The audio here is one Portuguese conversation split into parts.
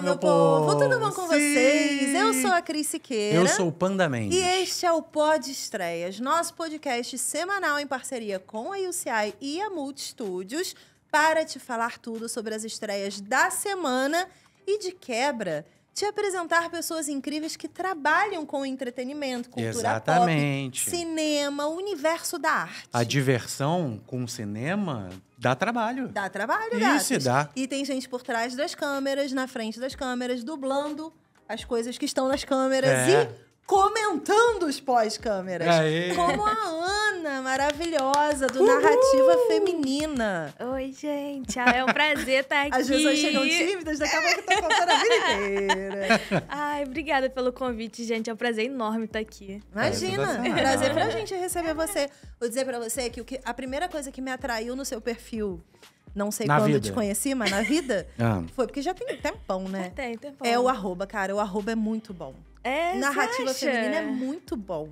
Olá, meu povo! Tudo bom com Sim. vocês? Eu sou a Cris Siqueira. Eu sou o Panda Mendes. E este é o Pod Estreias, nosso podcast semanal em parceria com a UCI e a Multistúdios para te falar tudo sobre as estreias da semana e de quebra te apresentar pessoas incríveis que trabalham com entretenimento, cultura Exatamente. pop, cinema, o universo da arte. A diversão com o cinema dá trabalho. Dá trabalho, Isso, dá. E tem gente por trás das câmeras, na frente das câmeras, dublando as coisas que estão nas câmeras é. e comentando os pós-câmeras. Como a Ana, maravilhosa, do Uhul. Narrativa Feminina. Oi, gente. Ah, é um prazer estar tá aqui. As pessoas chegam tímidas, daqui a pouco estão tá contando a vida inteira. Ai, obrigada pelo convite, gente. É um prazer enorme estar tá aqui. Imagina. É, prazer pra gente receber você. Vou dizer pra você que, o que a primeira coisa que me atraiu no seu perfil não sei na quando vida. te conheci, mas na vida, ah. foi porque já tem tempão, né? Tem, tempão. É o arroba, cara. O arroba é muito bom. É, narrativa feminina é muito bom.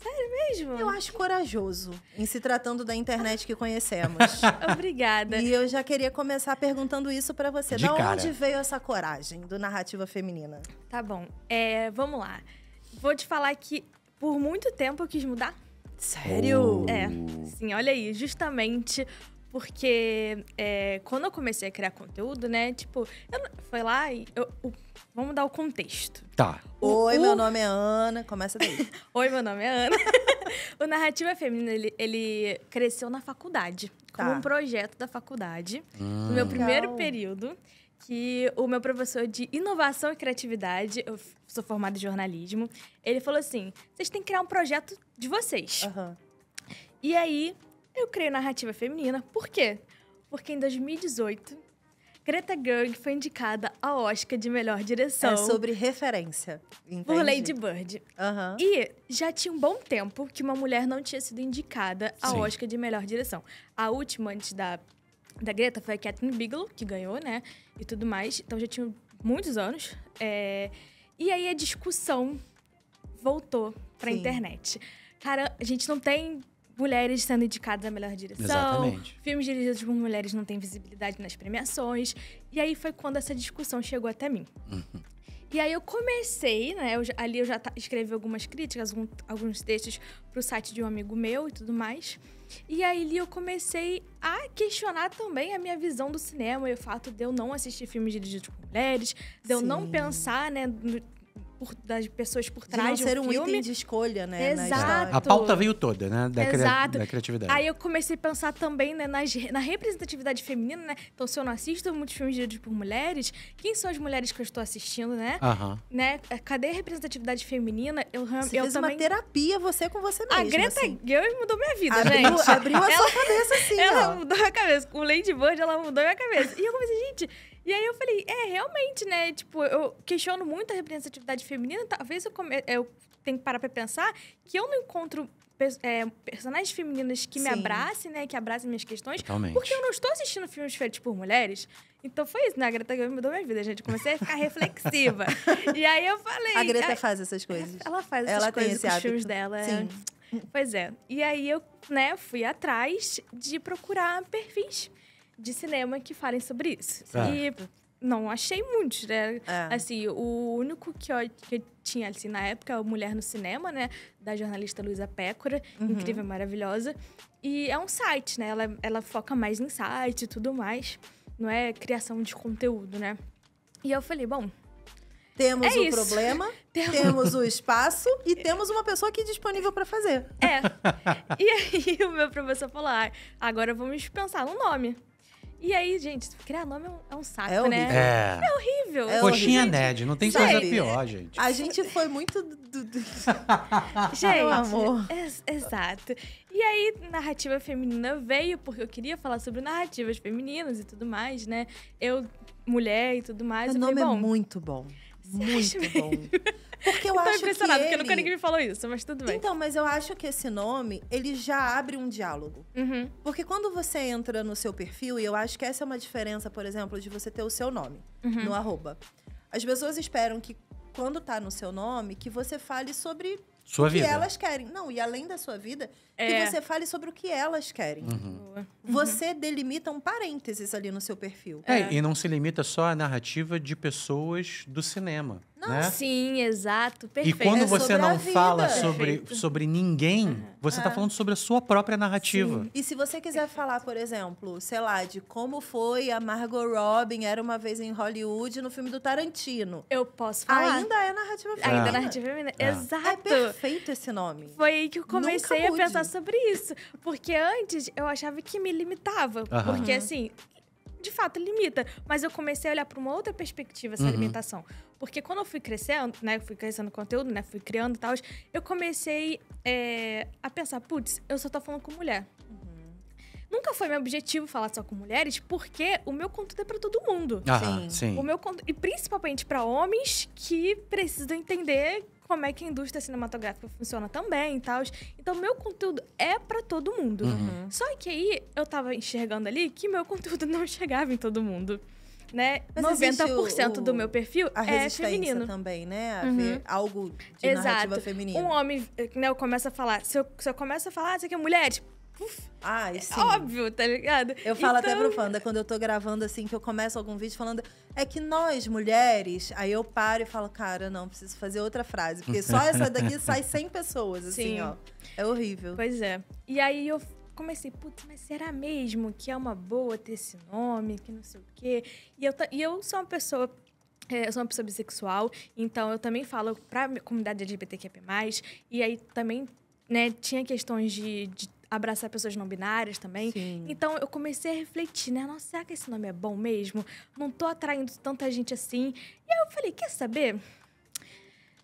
Sério mesmo? Eu acho corajoso em se tratando da internet que conhecemos. Obrigada. E eu já queria começar perguntando isso para você. De, De onde veio essa coragem do narrativa feminina? Tá bom. É, vamos lá. Vou te falar que por muito tempo eu quis mudar. Sério? Oh. É. Sim, olha aí, justamente porque é, quando eu comecei a criar conteúdo, né? Tipo, eu foi lá e. Eu, eu, vamos dar o contexto. Tá. Oi, o, meu nome é Ana. Começa daí. Oi, meu nome é Ana. o Narrativa Feminina, ele, ele cresceu na faculdade. Tá. Como um projeto da faculdade. Hum. No meu ah. primeiro Legal. período que o meu professor de inovação e criatividade, eu sou formada em jornalismo, ele falou assim: vocês têm que criar um projeto de vocês. Uhum. E aí eu creio narrativa feminina. Por quê? Porque em 2018, Greta Gerwig foi indicada ao Oscar de melhor direção. É sobre referência. Entendi. Por Lady Bird. Uhum. E já tinha um bom tempo que uma mulher não tinha sido indicada ao Sim. Oscar de melhor direção. A última antes da, da Greta foi a Catherine Bigelow, que ganhou, né? E tudo mais. Então já tinha muitos anos. É... E aí a discussão voltou pra Sim. internet. Cara, a gente não tem mulheres sendo indicadas à melhor direção. Exatamente. Filmes dirigidos por mulheres não têm visibilidade nas premiações. E aí foi quando essa discussão chegou até mim. Uhum. E aí eu comecei, né? Eu, ali eu já escrevi algumas críticas, algum, alguns textos para o site de um amigo meu e tudo mais. E aí ali eu comecei a questionar também a minha visão do cinema e o fato de eu não assistir filmes dirigidos por mulheres, de Sim. eu não pensar, né, por, das pessoas por trás de não ser um filme. item de escolha, né? Exato. A pauta veio toda, né? Da, Exato. Cria, da criatividade. Aí eu comecei a pensar também né, nas, na representatividade feminina, né? Então, se eu não assisto muitos filmes dirigidos por mulheres, quem são as mulheres que eu estou assistindo, né? Uh né? É, cadê a representatividade feminina? Eu, você eu fez também... uma terapia, você com você mesma. A Greta assim. mudou minha vida, abriu, gente. Abriu a ela, sua cabeça, assim, Ela ó. mudou a cabeça. Com Lady Bird, ela mudou a minha cabeça. E eu comecei, gente e aí eu falei, é, realmente, né? Tipo, eu questiono muito a representatividade feminina. Talvez eu, come... eu tenho que parar pra pensar que eu não encontro é, personagens femininas que Sim. me abracem, né? Que abracem minhas questões. Totalmente. Porque eu não estou assistindo filmes feitos por mulheres. Então foi isso, né? A Greta mudou minha vida, gente. Comecei a ficar reflexiva. e aí eu falei... A Greta a... Ah, faz essas coisas. Ela faz essas ela coisas tem com os filmes dela. Sim. Pois é. E aí eu né, fui atrás de procurar perfis de cinema que falem sobre isso. É. E não achei muitos, né? É. Assim, o único que eu, que eu tinha assim, na época é o Mulher no Cinema, né? Da jornalista Luísa Pécora, uhum. incrível, maravilhosa. E é um site, né? Ela, ela foca mais em site e tudo mais. Não é criação de conteúdo, né? E eu falei, bom. Temos é o isso. problema, temos... temos o espaço e temos uma pessoa aqui disponível para fazer. É. e aí o meu professor falou: ah, agora vamos pensar no nome. E aí, gente, criar nome é um, é um saco, é né? É. é horrível. É Coxinha horrível, Ned, não tem coisa gente, pior, gente. A gente foi muito. Do, do... gente, amor. Ex exato. E aí, narrativa feminina veio, porque eu queria falar sobre narrativas femininas e tudo mais, né? Eu, mulher e tudo mais. O nome falei, é bom, é muito bom muito bom. Porque eu, eu acho que. que ele... porque nunca ninguém me falou isso, mas tudo bem. Então, mas eu acho que esse nome, ele já abre um diálogo. Uhum. Porque quando você entra no seu perfil, e eu acho que essa é uma diferença, por exemplo, de você ter o seu nome uhum. no arroba. As pessoas esperam que, quando tá no seu nome, que você fale sobre sua vida. que elas querem. Não, e além da sua vida, é. que você fale sobre o que elas querem. Uhum. uhum. Você delimita um parênteses ali no seu perfil. É, é, e não se limita só à narrativa de pessoas do cinema. Né? Sim, exato, perfeito. E quando é você não fala sobre, sobre ninguém, uhum. você está ah. falando sobre a sua própria narrativa. Sim. E se você quiser perfeito. falar, por exemplo, sei lá, de como foi a Margot Robin era uma vez em Hollywood no filme do Tarantino. Eu posso falar. Ainda é narrativa é. feminina. Ainda é narrativa feminina, é. é exato. É perfeito esse nome. Foi aí que eu comecei a pensar sobre isso. Porque antes eu achava que me limitava. Uhum. Porque assim, de fato limita. Mas eu comecei a olhar para uma outra perspectiva essa uhum. alimentação. Porque quando eu fui crescendo, né? Fui crescendo conteúdo, né? Fui criando e tal, eu comecei é, a pensar, putz, eu só tô falando com mulher. Uhum. Nunca foi meu objetivo falar só com mulheres, porque o meu conteúdo é para todo mundo. Ah, sim. sim. O meu conteúdo, e principalmente para homens que precisam entender como é que a indústria cinematográfica funciona também e tal. Então, meu conteúdo é para todo mundo. Uhum. Só que aí eu tava enxergando ali que meu conteúdo não chegava em todo mundo. Né? Mas 90% o, do meu perfil a é feminino também, né? Uhum. algo de Exato. narrativa feminina. Um homem, né, eu começo a falar, se eu, se eu começo a falar, ah, isso aqui é mulher, tipo, Ai, é sim. Óbvio, tá ligado? Eu falo até então pro Fanda, quando eu tô gravando assim, que eu começo algum vídeo falando, é que nós, mulheres, aí eu paro e falo, cara, não, preciso fazer outra frase. Porque só essa daqui sai 100 pessoas, assim, sim. ó. É horrível. Pois é. E aí eu comecei, putz, mas será mesmo que é uma boa ter esse nome, que não sei o quê? E eu, e eu sou uma pessoa é, eu sou uma pessoa bissexual, então eu também falo para a comunidade LGBTQP+, e aí também né, tinha questões de, de abraçar pessoas não binárias também. Sim. Então eu comecei a refletir, né? Nossa, será que esse nome é bom mesmo? Não tô atraindo tanta gente assim. E aí eu falei, quer saber?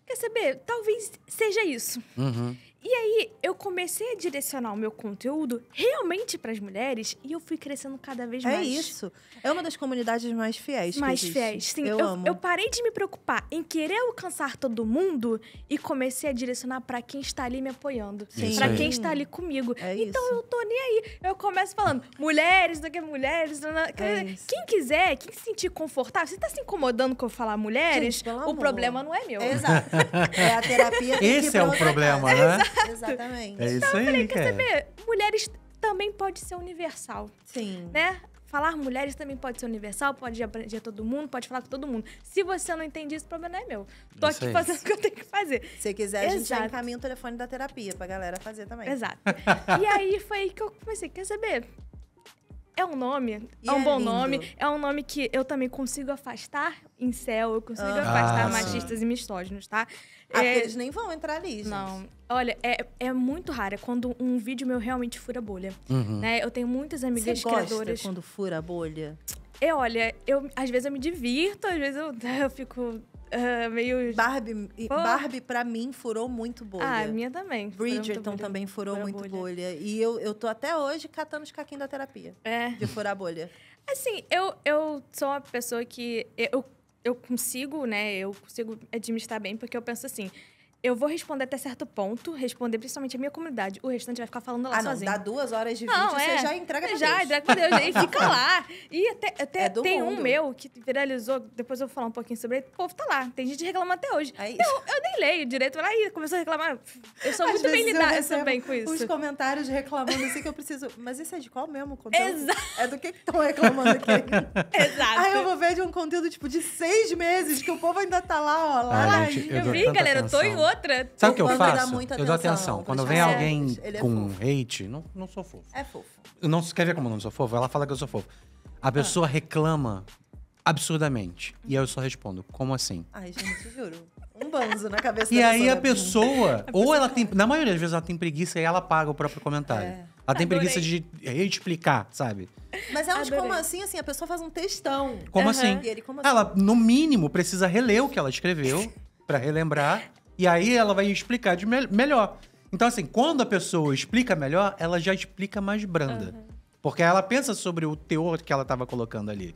Quer saber? Talvez seja isso. Uhum. E aí, eu comecei a direcionar o meu conteúdo realmente para as mulheres e eu fui crescendo cada vez é mais. É isso. É uma das comunidades mais fiéis. Mais fiéis, sim. Eu, eu, amo. Eu parei de me preocupar em querer alcançar todo mundo e comecei a direcionar para quem está ali me apoiando, para quem está ali comigo. É então isso. eu tô nem aí. Eu começo falando: "Mulheres, do que mulheres, não, não, É quem quiser, quem se sentir confortável, você tá se incomodando com eu falar mulheres, Gente, o amor. problema não é meu. Exato. é a terapia. Esse é o problema, é. né? Exato. Exatamente. É isso então, aí, eu falei, quer saber? Mulheres também pode ser universal. Sim. Né? Falar mulheres também pode ser universal, pode abranger todo mundo, pode falar com todo mundo. Se você não entende isso, o problema não é meu. Tô isso aqui é fazendo o que eu tenho que fazer. Se quiser, Exato. a gente já encaminha o telefone da terapia pra galera fazer também. Exato. e aí foi que eu comecei, quer saber? é um nome, é e é um é bom lindo. nome, é um nome que eu também consigo afastar em céu, eu consigo ah, afastar sim. machistas e misóginos, tá? Ah, é... eles nem vão entrar ali, gente. Não. Olha, é, é muito raro, é quando um vídeo meu realmente fura bolha. Uhum. Né? Eu tenho muitas amigas Você gosta criadoras. quando fura bolha? É, olha, eu, às vezes eu me divirto, às vezes eu, eu fico Uh, meio. Barbie, Pô. Barbie, pra mim, furou muito bolha. Ah, minha também. Bridgerton furou também furou muito bolha. bolha. E eu, eu tô até hoje catando os caquinhos da terapia. É. De furar bolha. Assim, eu, eu sou uma pessoa que. Eu, eu consigo, né? Eu consigo administrar bem, porque eu penso assim eu vou responder até certo ponto, responder principalmente a minha comunidade. O restante vai ficar falando lá ah, não, Dá duas horas de não, vídeo, é, você já entrega pra já, Deus. Já, entrega pra Deus. e fica lá. E até, é até é tem mundo. um meu que viralizou, depois eu vou falar um pouquinho sobre ele. O povo tá lá. Tem gente reclamando até hoje. É eu, eu nem leio direito, mas aí começou a reclamar. Eu sou Às muito bem lidada também com isso. Os comentários reclamando assim que eu preciso. Mas isso é de qual mesmo conteúdo? Exato. É do que estão reclamando aqui. Exato. Aí ah, eu vou ver de um conteúdo tipo de seis meses que o povo ainda tá lá, ó. Lá, Ai, ah, gente, eu, eu vi, galera, atenção. eu tô em outro outra. Sabe o que eu faço? eu atenção, dou atenção. Quando vem alguém é, com hate, não, não sou fofo. É fofo. não, quer ver como eu não sou fofo? Ela fala que eu sou fofo. A ah. pessoa ah. reclama absurdamente. E aí eu só respondo, como assim? Ai, gente, juro. Um banzo na cabeça E aí a pessoa, a ou ela tá tem, na maioria das vezes ela tem preguiça e ela apaga o próprio comentário. É. Ela tem Adorei. preguiça de explicar, sabe? Mas é como assim, assim, a pessoa faz um textão. Como, uhum. assim? Ele, como assim? Ela, no mínimo, precisa reler o que ela escreveu. para relembrar. E aí ela vai explicar de me melhor. Então, assim, quando a pessoa explica melhor, ela já explica mais branda. Uhum. Porque ela pensa sobre o teor que ela estava colocando ali.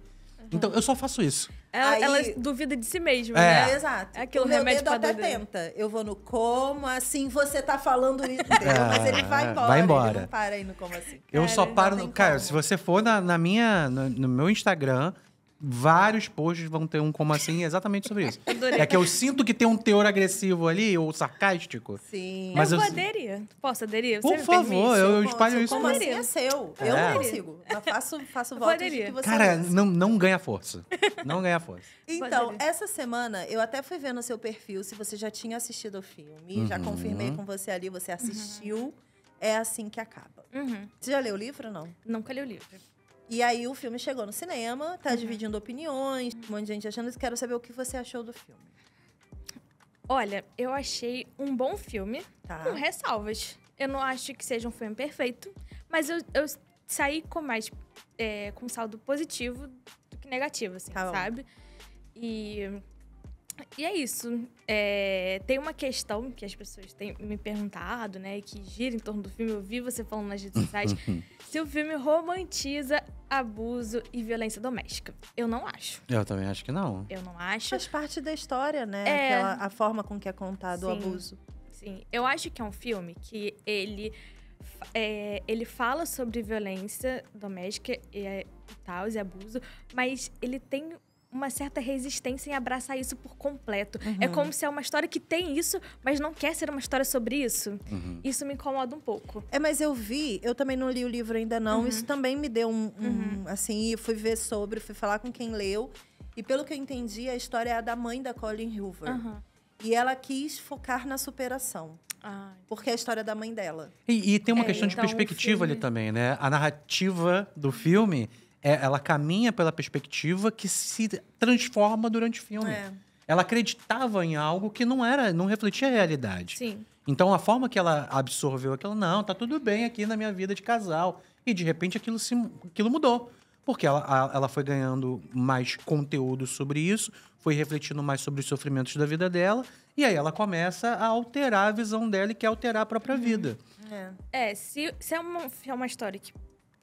Então, eu só faço isso. Ela, Aí, ela duvida de si mesma, é. né? Exato. É aquilo o meu dedo até tenta. Eu vou no como assim, você tá falando isso, É, mas ele vai é, embora. Vai embora. Ele não para aí no como assim. Eu só paro no... Cara, se você for na, na minha, no, no meu Instagram, vários posts vão ter um como assim exatamente sobre isso. Adorei. É que eu sinto que tem um teor agressivo ali, ou sarcástico. Sim. Mas eu, eu... aderir. Posso aderir? Você Por favor, eu, eu espalho posso. isso. Como assim é seu? Eu é. não consigo. Eu faço, faço eu votos que você... Cara, é não, não ganha força. Não ganha força. então, essa semana, eu até fui vendo no seu perfil, se você já tinha assistido o filme. Uhum. Já confirmei com você ali, você uhum. assistiu. Uhum. É assim que acaba. Uhum. Você já leu o livro ou não? Nunca li o livro. E aí o filme chegou no cinema, tá uhum. dividindo opiniões, um monte de gente achando isso. Quero saber o que você achou do filme. Olha, eu achei um bom filme, tá. com ressalvas. Eu não acho que seja um filme perfeito, mas eu, eu saí com mais é, com saldo positivo do que negativo, assim, tá sabe? E e é isso. É, tem uma questão que as pessoas têm me perguntado, né? Que gira em torno do filme. Eu vi você falando nas redes sociais. se o filme romantiza abuso e violência doméstica. Eu não acho. Eu também acho que não. Eu não acho. Faz parte da história, né? É... Aquela, a forma com que é contado sim, o abuso. Sim. Eu acho que é um filme que ele. É, ele fala sobre violência doméstica e, é, e tal, e abuso, mas ele tem uma certa resistência em abraçar isso por completo. É uhum. É como se é uma história que tem isso, mas não quer ser uma história sobre isso. Uhum. Isso me incomoda um pouco. É, mas eu vi, eu também não li o livro ainda não. Uhum. Isso também me deu um, um uhum. assim, fui ver sobre, fui falar com quem leu. E pelo que eu entendi, a história é a da mãe da Colin Hoover. E ela quis focar na superação. porque é a história da mãe dela. E, e tem uma é, questão de então perspectiva filme... ali também, né? A narrativa do filme é, ela caminha pela perspectiva que se transforma durante o filme. É. Ela acreditava em algo que não era, não refletia a realidade. Sim. Então a forma que ela absorveu aquilo, não, tá tudo bem aqui na minha vida de casal. E de repente aquilo, se, aquilo mudou. Porque ela, a, ela foi ganhando mais conteúdo sobre isso, foi refletindo mais sobre os sofrimentos da vida dela, e aí ela começa a alterar a visão dela e quer alterar a própria uhum. vida. É, é se, se, é uma, se é uma história que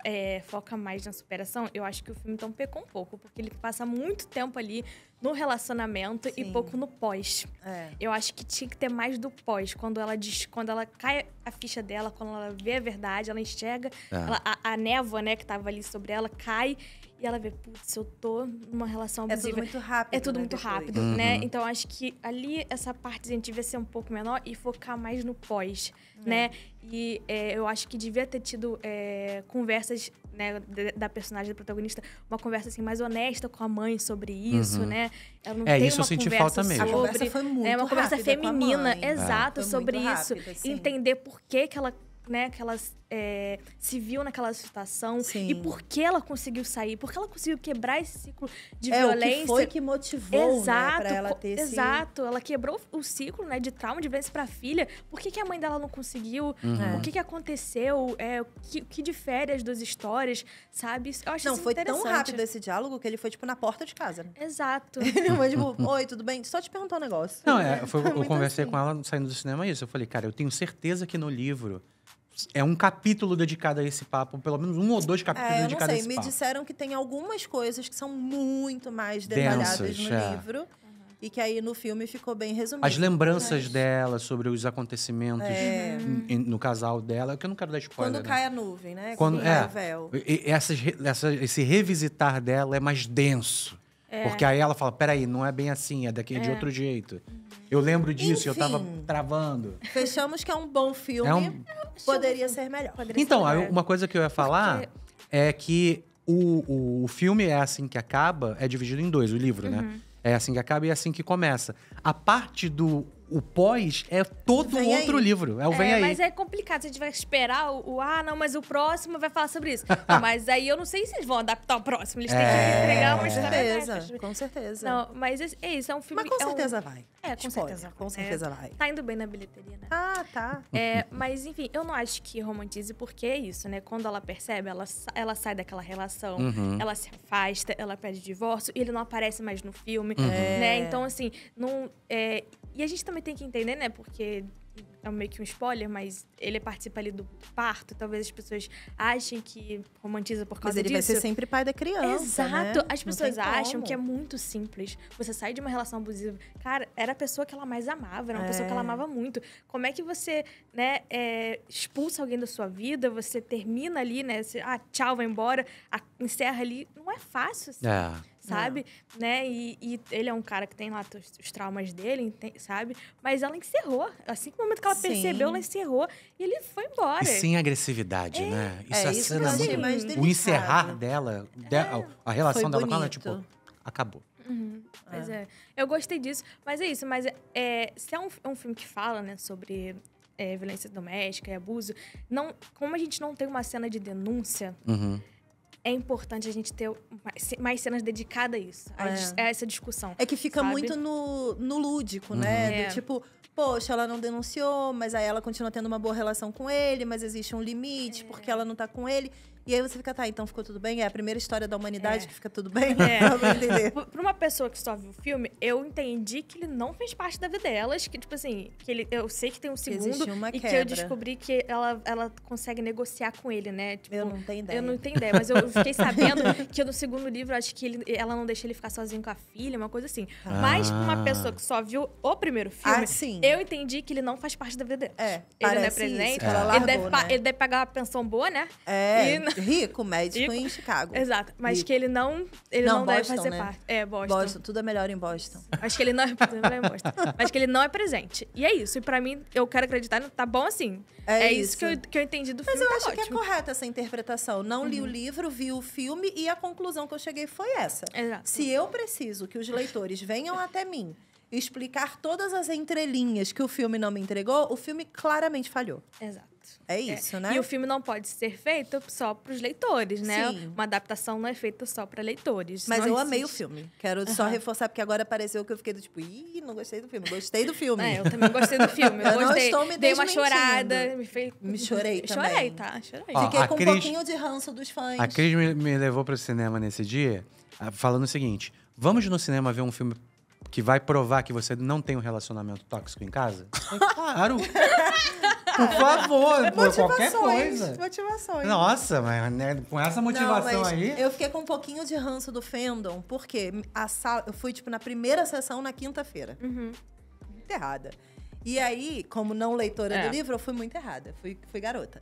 é, foca mais na superação, eu acho que o filme então pecou é um pouco, porque ele passa muito tempo ali no relacionamento Sim. e pouco no pós. É. Eu acho que tinha que ter mais do pós. Quando ela diz, quando ela cai a ficha dela, quando ela vê a verdade, ela enxerga, é. ela, a, a névoa, né, que tava ali sobre ela, cai e ela vê, putz, eu tô numa relação abusiva. É tudo muito rápido. É tudo né, muito depois. rápido, né? uhum. né? Então acho que ali essa parte a assim, gente devia ser um pouco menor e focar mais no pós, uhum. né? E é, eu acho que devia ter tido é, conversas né, da personagem da protagonista, uma conversa assim mais honesta com a mãe sobre isso, uhum. né? Ela não é, tem isso uma eu senti falta sobre, mesmo. A conversa foi é, muito né, uma conversa feminina, é, exato, é. sobre isso, assim. entender por que que ela né, que ela é, se viu naquela situação Sim. e por que ela conseguiu sair, por que ela conseguiu quebrar esse ciclo de é, violência. O que foi que motivou né, exato, né, ela ter Exato, ela quebrou o ciclo né, de trauma, de violência pra filha. Por que, que a mãe dela não conseguiu? Uhum. O que, que aconteceu? É, o que, que difere as duas histórias, sabe? Eu acho Não, foi tão rápido esse diálogo que ele foi, tipo, na porta de casa. Né? Exato. ele foi, tipo, oi, tudo bem? Só te perguntar um negócio. Não, é, foi, eu conversei assim. com ela saindo do cinema isso. Eu falei, cara, eu tenho certeza que no livro é um capítulo dedicado a esse papo, pelo menos um ou dois capítulos é, dedicados a esse Me papo. Me disseram que tem algumas coisas que são muito mais detalhadas Densas, no é. livro. E que aí no filme ficou bem resumido. As lembranças mas... dela sobre os acontecimentos é. no casal dela, que eu não quero dar spoiler. Quando né? cai a nuvem, né? Quando, cai é, o véu. Essas, essa, esse revisitar dela é mais denso. É. Porque aí ela fala, peraí, não é bem assim, é daqui de é. outro jeito. Uhum. Eu lembro disso, Enfim, eu tava travando. Fechamos que é um bom filme. É um... Poderia ser melhor. Poderia então, ser melhor. uma coisa que eu ia falar Porque... é que o, o, o, filme é assim que acaba, é dividido em dois, o livro, né? uhum. né? É assim que acaba e é assim que começa. A parte do o pós é todo vem outro aí. livro. É o Vem é, Aí. Mas é complicado. Se a gente vai esperar o, o, Ah, não, mas o próximo vai falar sobre isso. não, mas aí eu não sei se eles vão adaptar o próximo. Eles têm que é. entregar uma história. Com certeza, com certeza. Não, mas é isso, é um filme. Mas com é certeza um... vai. É, com certeza. Com né? certeza vai. Tá indo bem na bilheteria, né? Ah, tá. É, mas enfim, eu não acho que romantize, porque é isso, né? Quando ela percebe, ela, ela sai daquela relação, uhum. ela se afasta, ela pede divórcio, e ele não aparece mais no filme. Uhum. Né? Então, assim, não. e a gente também também tem que entender, né? Porque é meio que um spoiler, mas ele participa ali do parto. Talvez as pessoas achem que romantiza por causa disso. Mas ele disso. vai ser sempre pai da criança. Exato. Né? As pessoas acham que é muito simples. Você sai de uma relação abusiva. Cara, era a pessoa que ela mais amava, era uma é. pessoa que ela é. amava muito. Como é que você, né, é, expulsa alguém da sua vida, você termina ali, né? Você, ah, tchau, vai embora, encerra ali. Não é fácil assim. É sabe? É. Né? E, e, ele é um cara que tem lá os, traumas dele, sabe? Mas ela encerrou. Assim que o momento que ela Sim. percebeu, ela encerrou e ele foi embora. E sem agressividade, é. né? Isso é, é acena é muito. Mais o encerrar dela, de, a, é. a, relação foi dela bonito. com ela, tipo, acabou. Uhum. Ah. é. Eu gostei disso, mas é isso. Mas é, se é um, é um filme que fala, né, sobre é, violência doméstica e abuso, não, como a gente não tem uma cena de denúncia, uhum é importante a gente ter mais cenas dedicadas a isso, a, é. essa discussão. É que fica sabe? muito no, no lúdico, né? uhum. né? É. Do, tipo, poxa, ela não denunciou, mas aí ela continua tendo uma boa relação com ele, mas existe um limite é. porque ela não tá com ele. E aí você fica, tá, então ficou tudo bem? É a primeira história da humanidade é. que fica tudo bem? É. Pra uma pessoa que só viu o filme, eu entendi que ele não fez parte da vida delas, que, tipo assim, que ele, eu sei que tem um segundo. Que uma e quebra. que eu descobri que ela, ela consegue negociar com ele, né? Tipo, eu não tenho ideia. Eu não tenho ideia, mas eu fiquei sabendo que no segundo livro, acho que ele, ela não deixa ele ficar sozinho com a filha, uma coisa assim. Ah. Mas pra uma pessoa que só viu o primeiro ah, filme, ah, sim. eu entendi que ele não faz parte da vida delas. É, ele não é presente, isso, ele, largou, deve, né? ele, deve, pagar uma pensão boa, né? É. E, Rico, médico em Chicago. Exato. Mas Rico. que ele não. Ele não, não Boston, deve fazer né? parte. É, Boston. Boston, tudo é melhor em Boston. Acho que ele não é, é Boston. Mas que ele não é presente. E é isso. E pra mim, eu quero acreditar, tá bom assim. É, é isso, isso que, eu, que eu entendi do mas filme. Mas eu tá acho ótimo. que é correta essa interpretação. Não uhum. li o uhum. livro, vi o filme e a conclusão que eu cheguei foi essa. Exato. Se eu preciso que os leitores venham até mim explicar todas as entrelinhas que o filme não me entregou, o filme claramente falhou. Exato. Exato. É isso, é. né? E o filme não pode ser feito só para os leitores, né? Sim. Uma adaptação não é feita só para leitores. Mas eu existe. amei o filme. Quero uhum. só reforçar, porque agora apareceu que eu fiquei do tipo, ih, não gostei do filme. Gostei do filme. É, eu também gostei do filme. Eu, eu não estou me Dei uma chorada. Me, fez... me chorei também. Chorei, tá? Chorei. Ó, fiquei com Cris... um pouquinho de ranço dos fãs. A Cris me, me levou para o cinema nesse dia ah, falando o seguinte, vamos no cinema ver um filme que vai provar que você não tem um relacionamento tóxico em casa? claro. Por favor, por qualquer coisa. Motivações. Nossa, mas né, com essa motivação Não, aí. Eu fiquei com um pouquinho de ranço do fandom, porque a sala, eu fui, tipo, na primeira sessão na quinta-feira. Uhum. Muito errada. E aí, como não leitora é. do livro, eu fui muito errada. Fui, fui garota.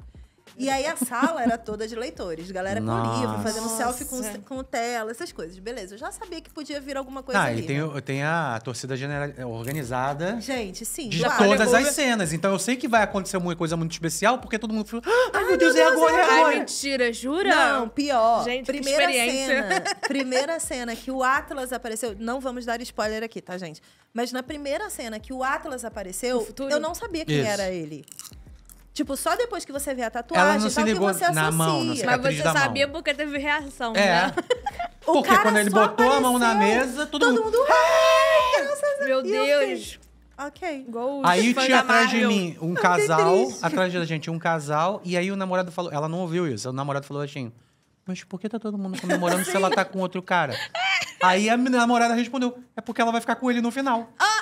E aí a sala era toda de leitores, galera Nossa. com livro, fazendo Nossa. selfie com, com tela, essas coisas. Beleza, eu já sabia que podia vir alguma coisa ah, ali. E tem, né? tem a, torcida general, é, organizada. Gente, sim. De claro. todas as cenas. Então eu sei que vai acontecer uma coisa muito especial, porque todo mundo falou: ah, ai, meu Deus, é Deus, é agora, é agora. Ai, mentira, jura? Não, pior. Gente, primeira cena. Primeira cena que o Atlas apareceu. Não vamos dar spoiler aqui, tá, gente? Mas na primeira cena que o Atlas apareceu, eu não sabia quem Isso. era ele. Tipo, só depois que você vê a tatuagem, ela não se ligou que você associa. mão, Mas você sabia mão. porque teve reação, é. né? O porque quando ele botou apareceu, a mão na mesa, todo, todo mundo... Meu Deus! Ok. Igual aí tinha atrás de mim um casal, atrás da gente um casal, e aí o namorado falou, ela não ouviu isso, o namorado falou assim, mas por que tá todo mundo comemorando se ela tá com outro cara? aí a namorada respondeu, é porque ela vai ficar com ele no final. Ah!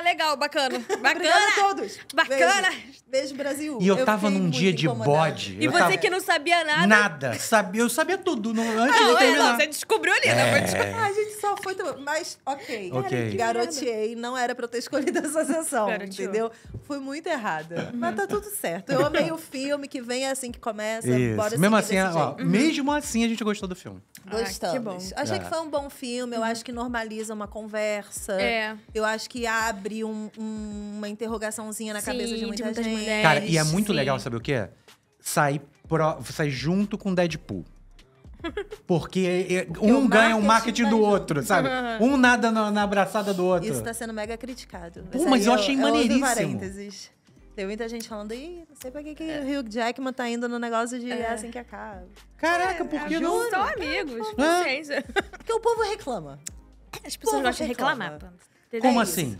legal, bacana. Bacana. a todos. Bacana. Beijo, Beijo Brasil. E eu, eu tava num dia de bode. E você tava... que não sabia nada. Nada. Sabia, eu sabia tudo. Não, antes não, ah, de terminar. Não, você descobriu ali, né? é. foi Descobri... Ah, a gente só foi... Mas, ok. okay. Garoteei. Não era pra eu ter escolhido essa sessão, entendeu? Fui muito errada. Uhum. Mas tá tudo certo. Eu amei o filme, que vem é assim que começa. Isso. Bora mesmo assim, ó, mesmo uhum. assim, a gente gostou do filme. Gostamos. Ah, que bom. Achei é. que foi um bom filme. Eu uhum. acho que normaliza uma conversa. É. Eu acho que abre abrir um, um, uma interrogaçãozinha na Sim, cabeça de, muita de muitas gente. mulheres. Cara, e é muito Sim. legal, sabe o quê? sair pro, junto com Deadpool. É, é, Porque um ganha o marketing tá do outro, sabe? Um nada na, na, abraçada do outro. Isso tá sendo mega criticado. Pô, mas eu achei é, maneiríssimo. Tem muita gente falando, ih, não sei pra que, que é. o Hugh Jackman tá indo no negócio de é. assim que acaba. Caraca, é, por que não? São amigos, consciência. Porque o povo reclama. As pessoas gostam de reclamar. Como assim?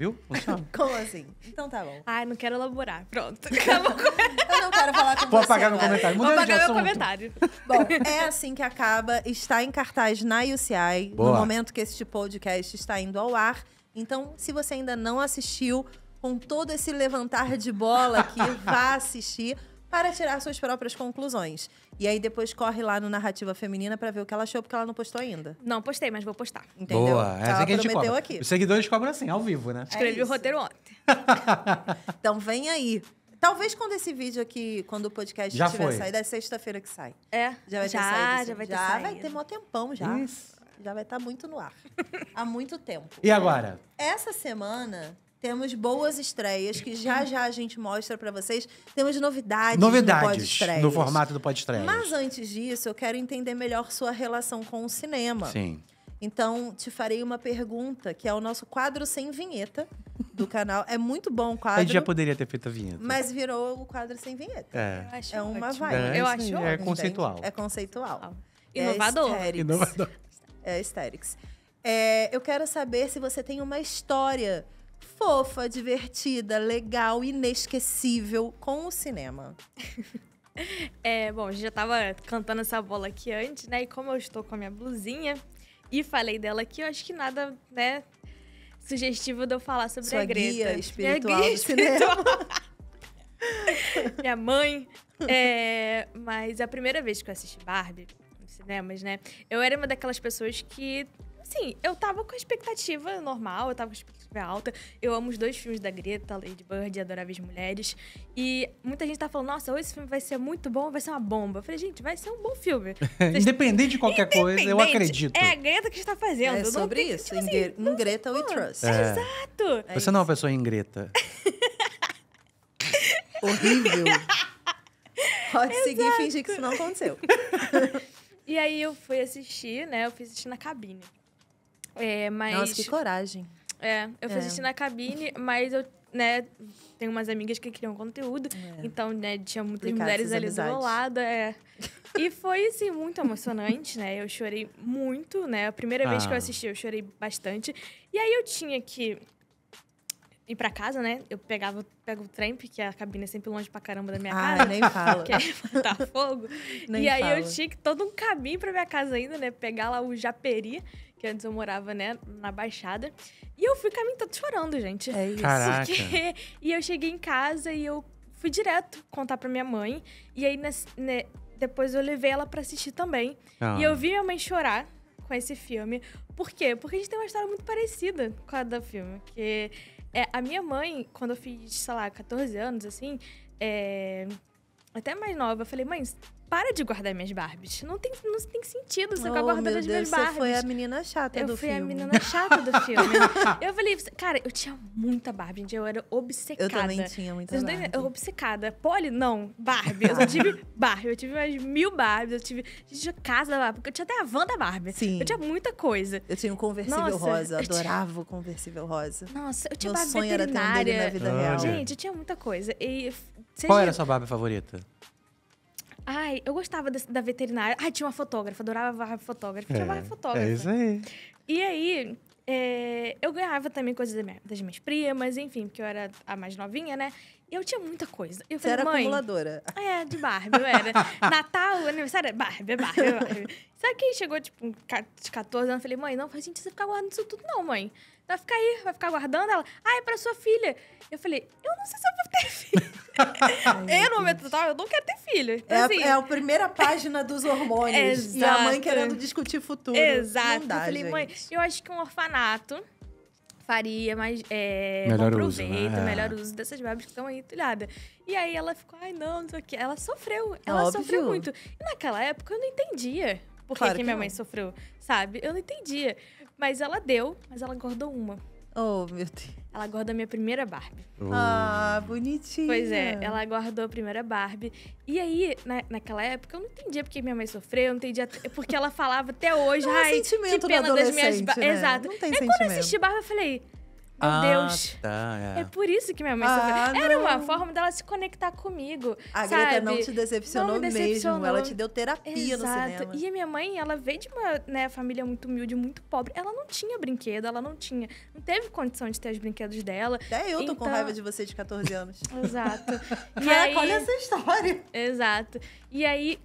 Viu? Como assim? Então tá bom. Ai, não quero elaborar. Pronto. Acabou. Eu não quero falar com Vou você. apagar meu comentário. Vou apagar meu comentário. Bom, é assim que acaba. Está em cartaz na UCI, Boa. no momento que este podcast está indo ao ar. Então, se você ainda não assistiu, com todo esse levantar de bola aqui, vá assistir para tirar suas próprias conclusões. E aí depois corre lá no Narrativa Feminina para ver o que ela achou, porque ela não postou ainda. Não, postei, mas vou postar. Entendeu? Boa, é assim que a gente cobra. aqui. Os seguidores cobram assim, ao vivo, né? Escrevi é o roteiro ontem. então vem aí. Talvez quando esse vídeo aqui, quando o podcast já tiver foi. saído, é sexta-feira que sai. É. Já vai já, ter saído. Já vai ter já saído. vai ter mó tempão já. Isso. Já vai estar tá muito no ar. Há muito tempo. E agora? Essa semana temos boas estreias que já já a gente mostra para vocês. Temos novidades, novidades no, no formato do podcast Mas antes disso, eu quero entender melhor sua relação com o cinema. Sim. Então, te farei uma pergunta, que é o nosso quadro sem vinheta do canal. É muito bom o quadro. A gente já poderia ter feito a vinheta. Mas virou o quadro sem vinheta. É, eu acho é uma vibe. Eu acho É conceitual. É conceitual. É Inovador. É Inovador. É aesthetics. É, eu quero saber se você tem uma história fofa, divertida, legal, inesquecível com o cinema? É, bom, a gente já estava cantando essa bola aqui antes, né? E como eu estou com a minha blusinha e falei dela aqui, eu acho que nada, né, sugestivo de eu falar sobre Sua a Greta. Guia espiritual minha guia espiritual. minha mãe. É, mas a primeira vez que eu assisti Barbie nos cinemas, né? Eu era uma daquelas pessoas que Assim, eu tava com a expectativa normal, eu tava com a expectativa alta. Eu amo os dois filmes da Greta, Lady Bird e Adoráveis Mulheres. E muita gente tá falando, nossa, hoje esse filme vai ser muito bom, vai ser uma bomba. Eu falei, gente, vai ser um bom filme. Independente de qualquer coisa, eu acredito. É a Greta que está fazendo. É sobre não, isso, tipo, assim, não, Greta we trust. É. Exato. É Você isso. não é uma pessoa ingreta. Horrível. Pode Exato. seguir e fingir que isso não aconteceu. e aí eu fui assistir, né? Eu fui assistir na cabine. É, mas... Nossa, que coragem. É, eu fui é. na cabine, mas eu, né, tenho umas amigas que criam conteúdo. É. Então, né, tinha muitas Explicar mulheres ali do meu lado. É. E foi, assim, muito emocionante, né? Eu chorei muito, né? A primeira ah. vez que eu ah. assisti, eu chorei bastante. E aí eu tinha que ir pra casa, né? Eu pegava, pego o trem, porque a cabine é sempre longe pra caramba da minha ah, casa. Ah, nem fala. Porque é tá fogo. Nem e aí fala. eu tinha que todo um caminho pra minha casa ainda, né? Pegar lá o Japeri que antes eu morava, né, na Baixada. E eu fui caminhando caminho todo chorando, gente. É isso. Caraca. Porque... E eu cheguei em casa e eu fui direto contar pra minha mãe. E aí, né, depois eu levei ela para assistir também. Ah. E eu vi minha mãe chorar com esse filme. Por quê? Porque a gente tem uma história muito parecida com a do filme. Que é, a minha mãe, quando eu fiz, sei lá, 14 anos, assim, é, até mais nova, eu falei, mãe, para de guardar minhas Barbies. Não tem, não tem sentido você oh, ficar guardando as Deus, minhas Barbies. Você foi a menina chata eu do filme. Eu fui a menina chata do filme. eu falei, cara, eu tinha muita Barbie, eu era obcecada. Eu também tinha muita Vocês Barbie. Eu obcecada. Poli, não. Barbie. Eu só tive Barbie. Eu tive umas mil Barbies. Eu tive de casa da porque Eu tinha até a van da Barbie. Sim. Eu tinha muita coisa. Eu tinha um conversível Nossa, rosa. Adorava tinha... o conversível rosa. Nossa, eu tinha Meu Barbie sonho veterinária. Era ter um na vida ah. real. Gente, eu tinha muita coisa. E... Qual era a sua Barbie favorita? Ai, eu gostava da veterinária. Ai, tinha uma fotógrafa, adorava a fotógrafa. Tinha é, uma é fotógrafa. É isso aí. E aí, é, eu ganhava também coisas da minha, das minhas primas, enfim, porque eu era a mais novinha, né? Eu tinha muita coisa. Eu Você falei, era acumuladora. É, de Barbie, eu era. Natal, aniversário, é Barbie, é Barbie, Barbie. Sabe que chegou, tipo, de 14 anos, eu falei, mãe, não faz sentido você ficar guardando isso tudo, não, mãe vai ficar aí, vai ficar guardando ela. Ah, é pra sua filha. Eu falei, eu não sei se eu vou ter filho. Ai, eu, no momento total, eu não quero ter filho. é, assim, é a primeira página dos hormônios. e a mãe querendo discutir futuro. Exato. Dá, eu falei, gente. mãe, eu acho que um orfanato faria mais é, melhor proveito, né? É. melhor uso dessas babas que estão aí entulhadas. E aí ela ficou, ai não, não sei o quê. Ela sofreu, ela é Óbvio. sofreu muito. E naquela época eu não entendia por claro que, que minha não. mãe sofreu, sabe? Eu não entendia. Mas ela deu, mas ela guardou uma. Oh, meu Deus. Ela guardou a minha primeira Barbie. Oh. Ah, bonitinha. Pois é, ela guardou a primeira Barbie. E aí, na, naquela época, eu não entendia porque minha mãe sofreu, eu não entendia porque ela falava até hoje, não é ai, é sentimento que pena das minhas né? Exato. Não tem é sentimento. quando eu assisti Barbie, eu falei, meu ah, Deus. Tá, é. é. por isso que minha mãe ah, Era não. uma forma dela se conectar comigo. A sabe? Greta não te decepcionou, não me decepcionou mesmo. Ela te deu terapia Exato. no cinema. E a minha mãe, ela veio de uma né, família muito humilde, muito pobre. Ela não tinha brinquedo, ela não tinha. Não teve condição de ter os brinquedos dela. Até eu tô então... com raiva de você de 14 anos. Exato. e Caraca, aí... olha essa história. Exato. E aí,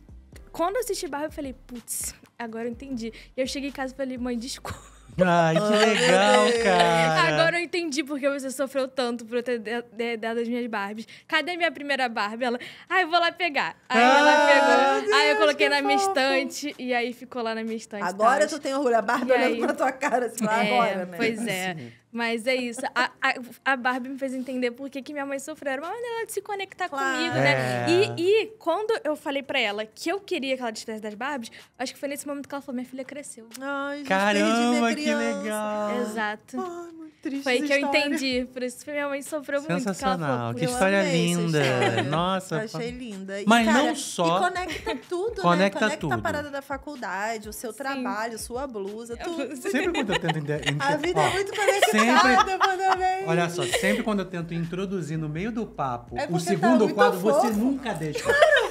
quando eu assisti Barra, eu falei, putz, agora eu entendi. E eu cheguei em casa e falei, mãe, desculpa. Ai, que legal, cara. Agora eu entendi porque você sofreu tanto por eu ter dado as minhas Barbies. Cadê minha primeira Barbie? Ela, ai, ah, vou lá pegar. Aí ah, ela pegou. Deus, aí eu coloquei na minha estante e aí ficou lá na minha estante. Agora tá? tu tem orgulho. A Barbie e olhando aí... pra tua cara, assim, lá é, ah, agora, né? Pois é. Assim. Mas é isso. A, a, a, Barbie me fez entender por que, que minha mãe sofreu. Era uma maneira de se conectar claro. comigo, né? É. E, e, quando eu falei pra ela que eu queria que ela desfizesse das Barbies, acho que foi nesse momento que ela falou: minha filha cresceu. Ai, gente, Caramba, que legal. Exato. Ai, muito triste. Foi que eu entendi. Por isso que minha mãe sofreu muito. Sensacional. que história linda. História. Nossa. Achei linda. E, Mas cara, não só. E conecta tudo, conecta né? Conecta tudo. a parada da faculdade, o seu Sim. trabalho, sua blusa, tudo. Sempre muito eu entender. A vida é muito conectada sempre. Olha só, sempre quando eu tento introduzir no meio do papo é o tá segundo tá quadro, fofo. você nunca deixa.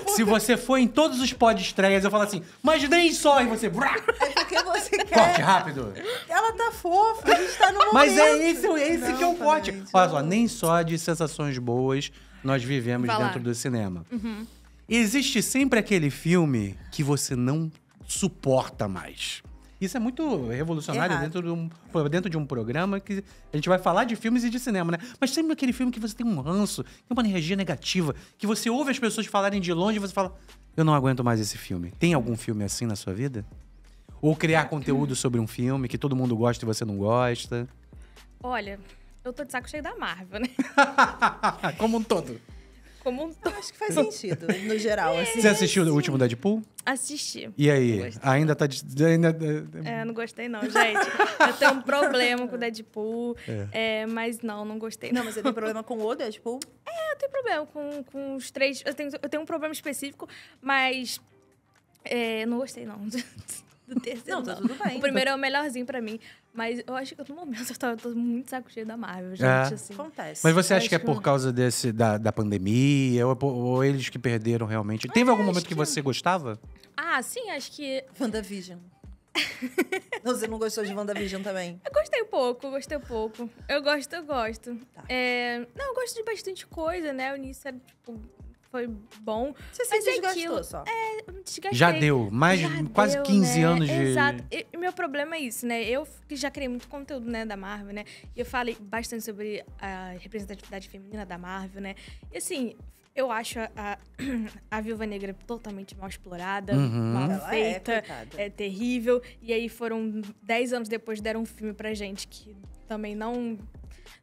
Se você for em todos os pod estreias, eu falo assim, mas nem só, e você. É porque você quer. Corte rápido. Ela tá fofa, a gente tá no momento. Mas é esse, é esse não, que é o corte. Olha só, nem só de sensações boas nós vivemos Vai dentro lá. do cinema. Uhum. Existe sempre aquele filme que você não suporta mais. Isso é muito revolucionário dentro de, um, dentro de um programa que a gente vai falar de filmes e de cinema, né? Mas sempre aquele filme que você tem um ranço, tem é uma energia negativa, que você ouve as pessoas falarem de longe e você fala: Eu não aguento mais esse filme. Tem algum filme assim na sua vida? Ou criar conteúdo sobre um filme que todo mundo gosta e você não gosta? Olha, eu tô de saco cheio da Marvel, né? Como um todo como um todo. Acho que faz sentido, no geral. É. Assim. Você assistiu o último Deadpool? Assisti. E aí? Ainda tá. Ainda... É, não gostei, não, gente. eu tenho um problema com o Deadpool, é. É, mas não, não gostei. Não, mas você tem problema com o Deadpool? É, eu tenho problema com, com os três. Eu tenho, eu tenho um problema específico, mas. É, não gostei, não. do terceiro. Não, tá tudo bem. O tá primeiro é o melhorzinho pra mim. Mas eu acho que no momento eu tô, tô muito saco cheio da Marvel, é. gente. É. Assim. Acontece. Mas você acha que é por causa desse, da, da pandemia? Ou, é ou eles que perderam realmente? Teve é, algum momento que... que você gostava? Ah, sim, acho que. WandaVision. Você não gostou de WandaVision também? Eu gostei um pouco, gostei um pouco. Eu gosto, eu gosto. Tá. É... Não, eu gosto de bastante coisa, né? O início era, tipo, foi bom. Você se é desgastou aquilo, só. É, desgastei. Já deu, mais já quase deu, 15 né? anos de... Exato. E meu problema é isso, né? Eu já criei muito conteúdo, né, da Marvel, né? E eu falei bastante sobre a representatividade feminina da Marvel, né? E assim, eu acho a, a, a, Viúva Negra totalmente mal explorada, uhum. mal é, feita, é, é, terrível. E aí foram 10 anos depois deram um filme pra gente que também não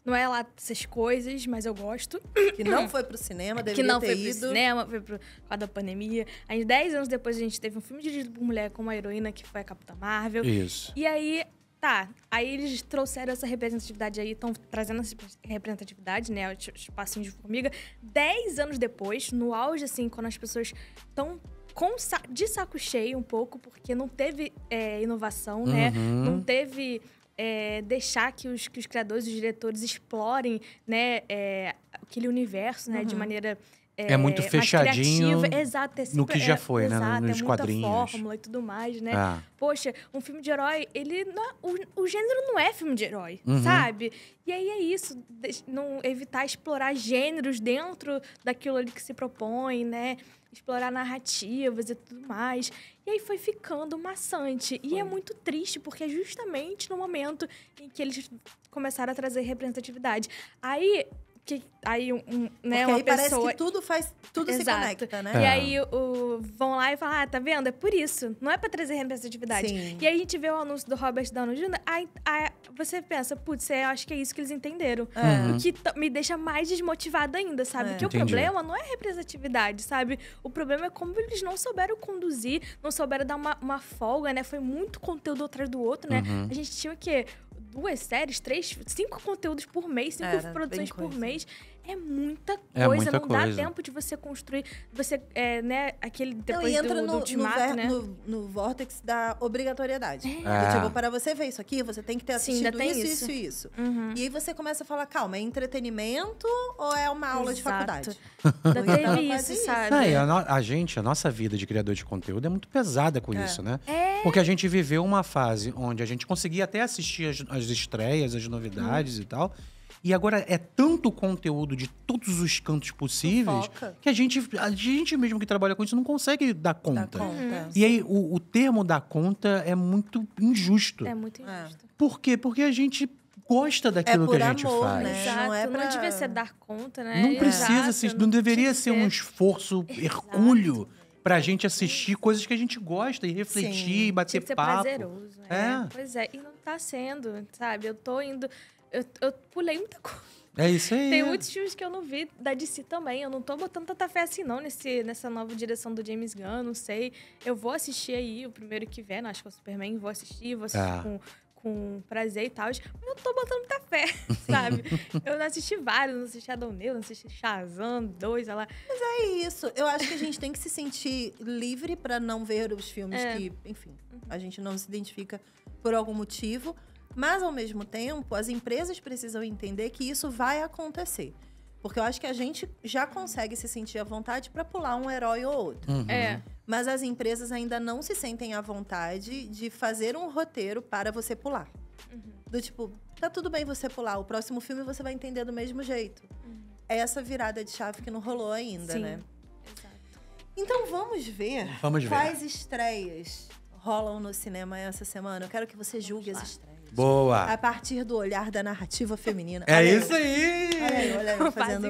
não é lá essas coisas, mas eu gosto. Que não foi pro cinema, deveria Que não foi pro ido. cinema, foi pro quadro da pandemia. Aí, dez anos depois, a gente teve um filme dirigido por mulher com uma heroína que foi a Capitã Marvel. Isso. E aí, tá. Aí eles trouxeram essa representatividade aí, estão trazendo essa representatividade, né? Os passinhos de formiga. Dez anos depois, no auge, assim, quando as pessoas estão com, de saco cheio um pouco, porque não teve é, inovação, né? Uhum. Não teve é, deixar que os, que os criadores, os diretores explorem né, é, aquele universo né, uhum. de maneira. É, é muito fechadinho exato, é no que já é, foi, né? Exato, Nos é quadrinhos. fórmula e tudo mais, né? Ah. Poxa, um filme de herói, ele não, o, o gênero não é filme de herói, uhum. sabe? E aí é isso, não evitar explorar gêneros dentro daquilo ali que se propõe, né? explorar narrativas e tudo mais. E aí foi ficando maçante. E é muito triste, porque é justamente no momento em que eles começaram a trazer representatividade. Aí que aí um, um né, Porque uma aí pessoa... parece que tudo faz, tudo Exato. se conecta, né? É. E aí o, vão lá e falam, ah, tá vendo? É por isso. Não é pra trazer representatividade. Sim. E aí a gente vê o anúncio do Robert Downey Jr., aí, aí você pensa, putz, é, eu acho que é isso que eles entenderam. É. Uhum. O que me deixa mais desmotivada ainda, sabe? É. Que o problema não é representatividade, sabe? O problema é como eles não souberam conduzir, não souberam dar uma, uma folga, né? Foi muito conteúdo atrás do outro, né? Uhum. A gente tinha o quê? duas séries, três, cinco conteúdos por mês, cinco Era, produções por mês é muita é coisa. É muita não coisa. dá tempo de você construir. Você, é, né, aquele depois não, entra do, no, do ultimato, no, ver, né? no, no vórtex da obrigatoriedade. É. Porque, tipo, é. para você ver isso aqui, você tem que ter assistido Sim, isso, isso, isso, isso. Uhum. E aí você começa a falar, calma, é entretenimento ou é uma aula Exato. de faculdade? Ainda então, teve isso, sabe? Não, a, a, gente, a nossa vida de criador de conteúdo é muito pesada com é. isso, né? É. Porque a gente viveu uma fase onde a gente conseguia até assistir as, as estreias, as novidades hum. e tal. E agora é tanto conteúdo de todos os cantos possíveis que a gente, a gente mesmo que trabalha com isso não consegue dar conta. Dá conta. Uhum. E aí o, o termo dar conta é muito injusto. É muito injusto. É. Por quê? Porque a gente gosta daquilo é que a gente amor, faz. Né? Exato. Não, é pra... não devia ser dar conta, né? Não precisa, Exato, não, não deveria ser um esforço hercúleo para a gente assistir coisas que a gente gosta e refletir, Sim. bater Tinha que ser papo. Prazeroso, né? é. Pois é, e não tá sendo, sabe? Eu tô indo eu, eu pulei muita coisa. É isso aí. Tem muitos filmes que eu não vi da DC também. Eu não tô botando tanta fé assim, não, nesse, nessa nova direção do James Gunn, não sei. Eu vou assistir aí o primeiro que vier, não, né? acho que é o Superman, vou assistir, vou assistir ah. com, com prazer e tal. Mas eu não tô botando muita fé, sabe? eu não assisti vários, não assisti Adoneu, não assisti Shazam, dois, sei lá. Mas é isso. Eu acho que a gente tem que se sentir livre para não ver os filmes é. que, enfim, a gente não se identifica por algum motivo. Mas, ao mesmo tempo, as empresas precisam entender que isso vai acontecer. Porque eu acho que a gente já consegue se sentir à vontade para pular um herói ou outro. Uhum. É. Mas as empresas ainda não se sentem à vontade de fazer um roteiro para você pular. Uhum. Do tipo, tá tudo bem você pular, o próximo filme você vai entender do mesmo jeito. Uhum. É essa virada de chave que não rolou ainda, Sim. né? Exato. Então vamos ver, vamos ver quais estreias rolam no cinema essa semana. Eu quero que você julgue as estreias. Boa. A partir do olhar da narrativa feminina. É olha isso aí. Olha aí, olha aí, fazendo...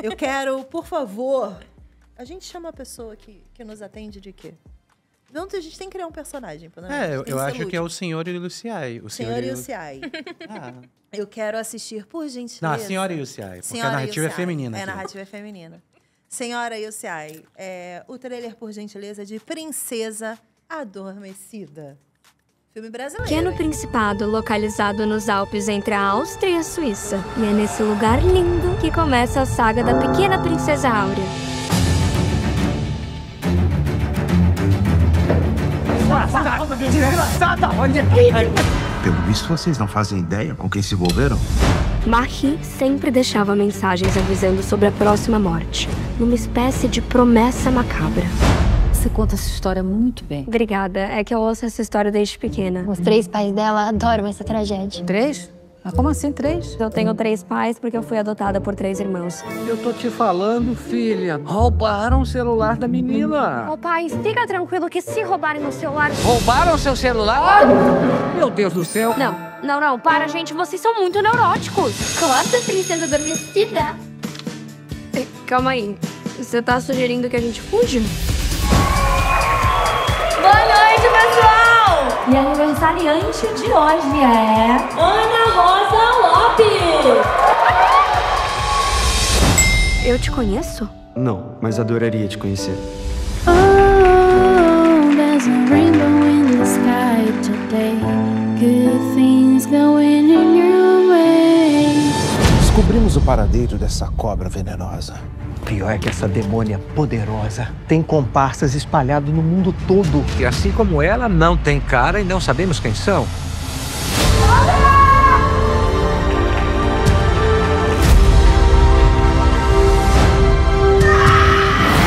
Eu quero, por favor, a gente chama a pessoa que, que nos atende de quê? Não, a gente tem que criar um personagem. Né? É, eu, eu acho que é o Senhor e O Senhor, senhor e Luciai. ah. Eu quero assistir, por gentileza. Não, a Senhora e Luciai, porque a narrativa é feminina. É, a narrativa é feminina. Senhora e Luciai, é, o trailer, por gentileza, é de Princesa Adormecida filme brasileiro. Pequeno é né? Principado, localizado nos Alpes entre a Áustria e a Suíça. E é nesse lugar lindo que começa a saga da pequena princesa Áurea. Pelo visto, vocês não fazem ideia com quem se envolveram? Mahi sempre deixava mensagens avisando sobre a próxima morte, numa espécie de promessa macabra. Você conta essa história muito bem. Obrigada. É que eu ouço essa história desde pequena. Os três pais dela adoram essa tragédia. Três? Mas ah, como assim três? Eu tenho três pais porque eu fui adotada por três irmãos. Eu tô te falando, filha. Roubaram o celular da menina. Ô oh, pai, fica tranquilo que se roubarem o celular... Roubaram seu celular? Meu Deus do céu. Não, não, não. Para, gente. Vocês são muito neuróticos. Acorda, princesa adormecida. Calma aí. Você tá sugerindo que a gente fuja? E a aniversariante de hoje é. Ana Rosa Lopes! Eu te conheço? Não, mas adoraria te conhecer. Oh, there's a rainbow in the sky today. Good things going your way. Descobrimos o paradeiro dessa cobra venenosa pior é que essa demônia poderosa tem comparsas espalhados no mundo todo. E assim como ela, não tem cara e não sabemos quem são.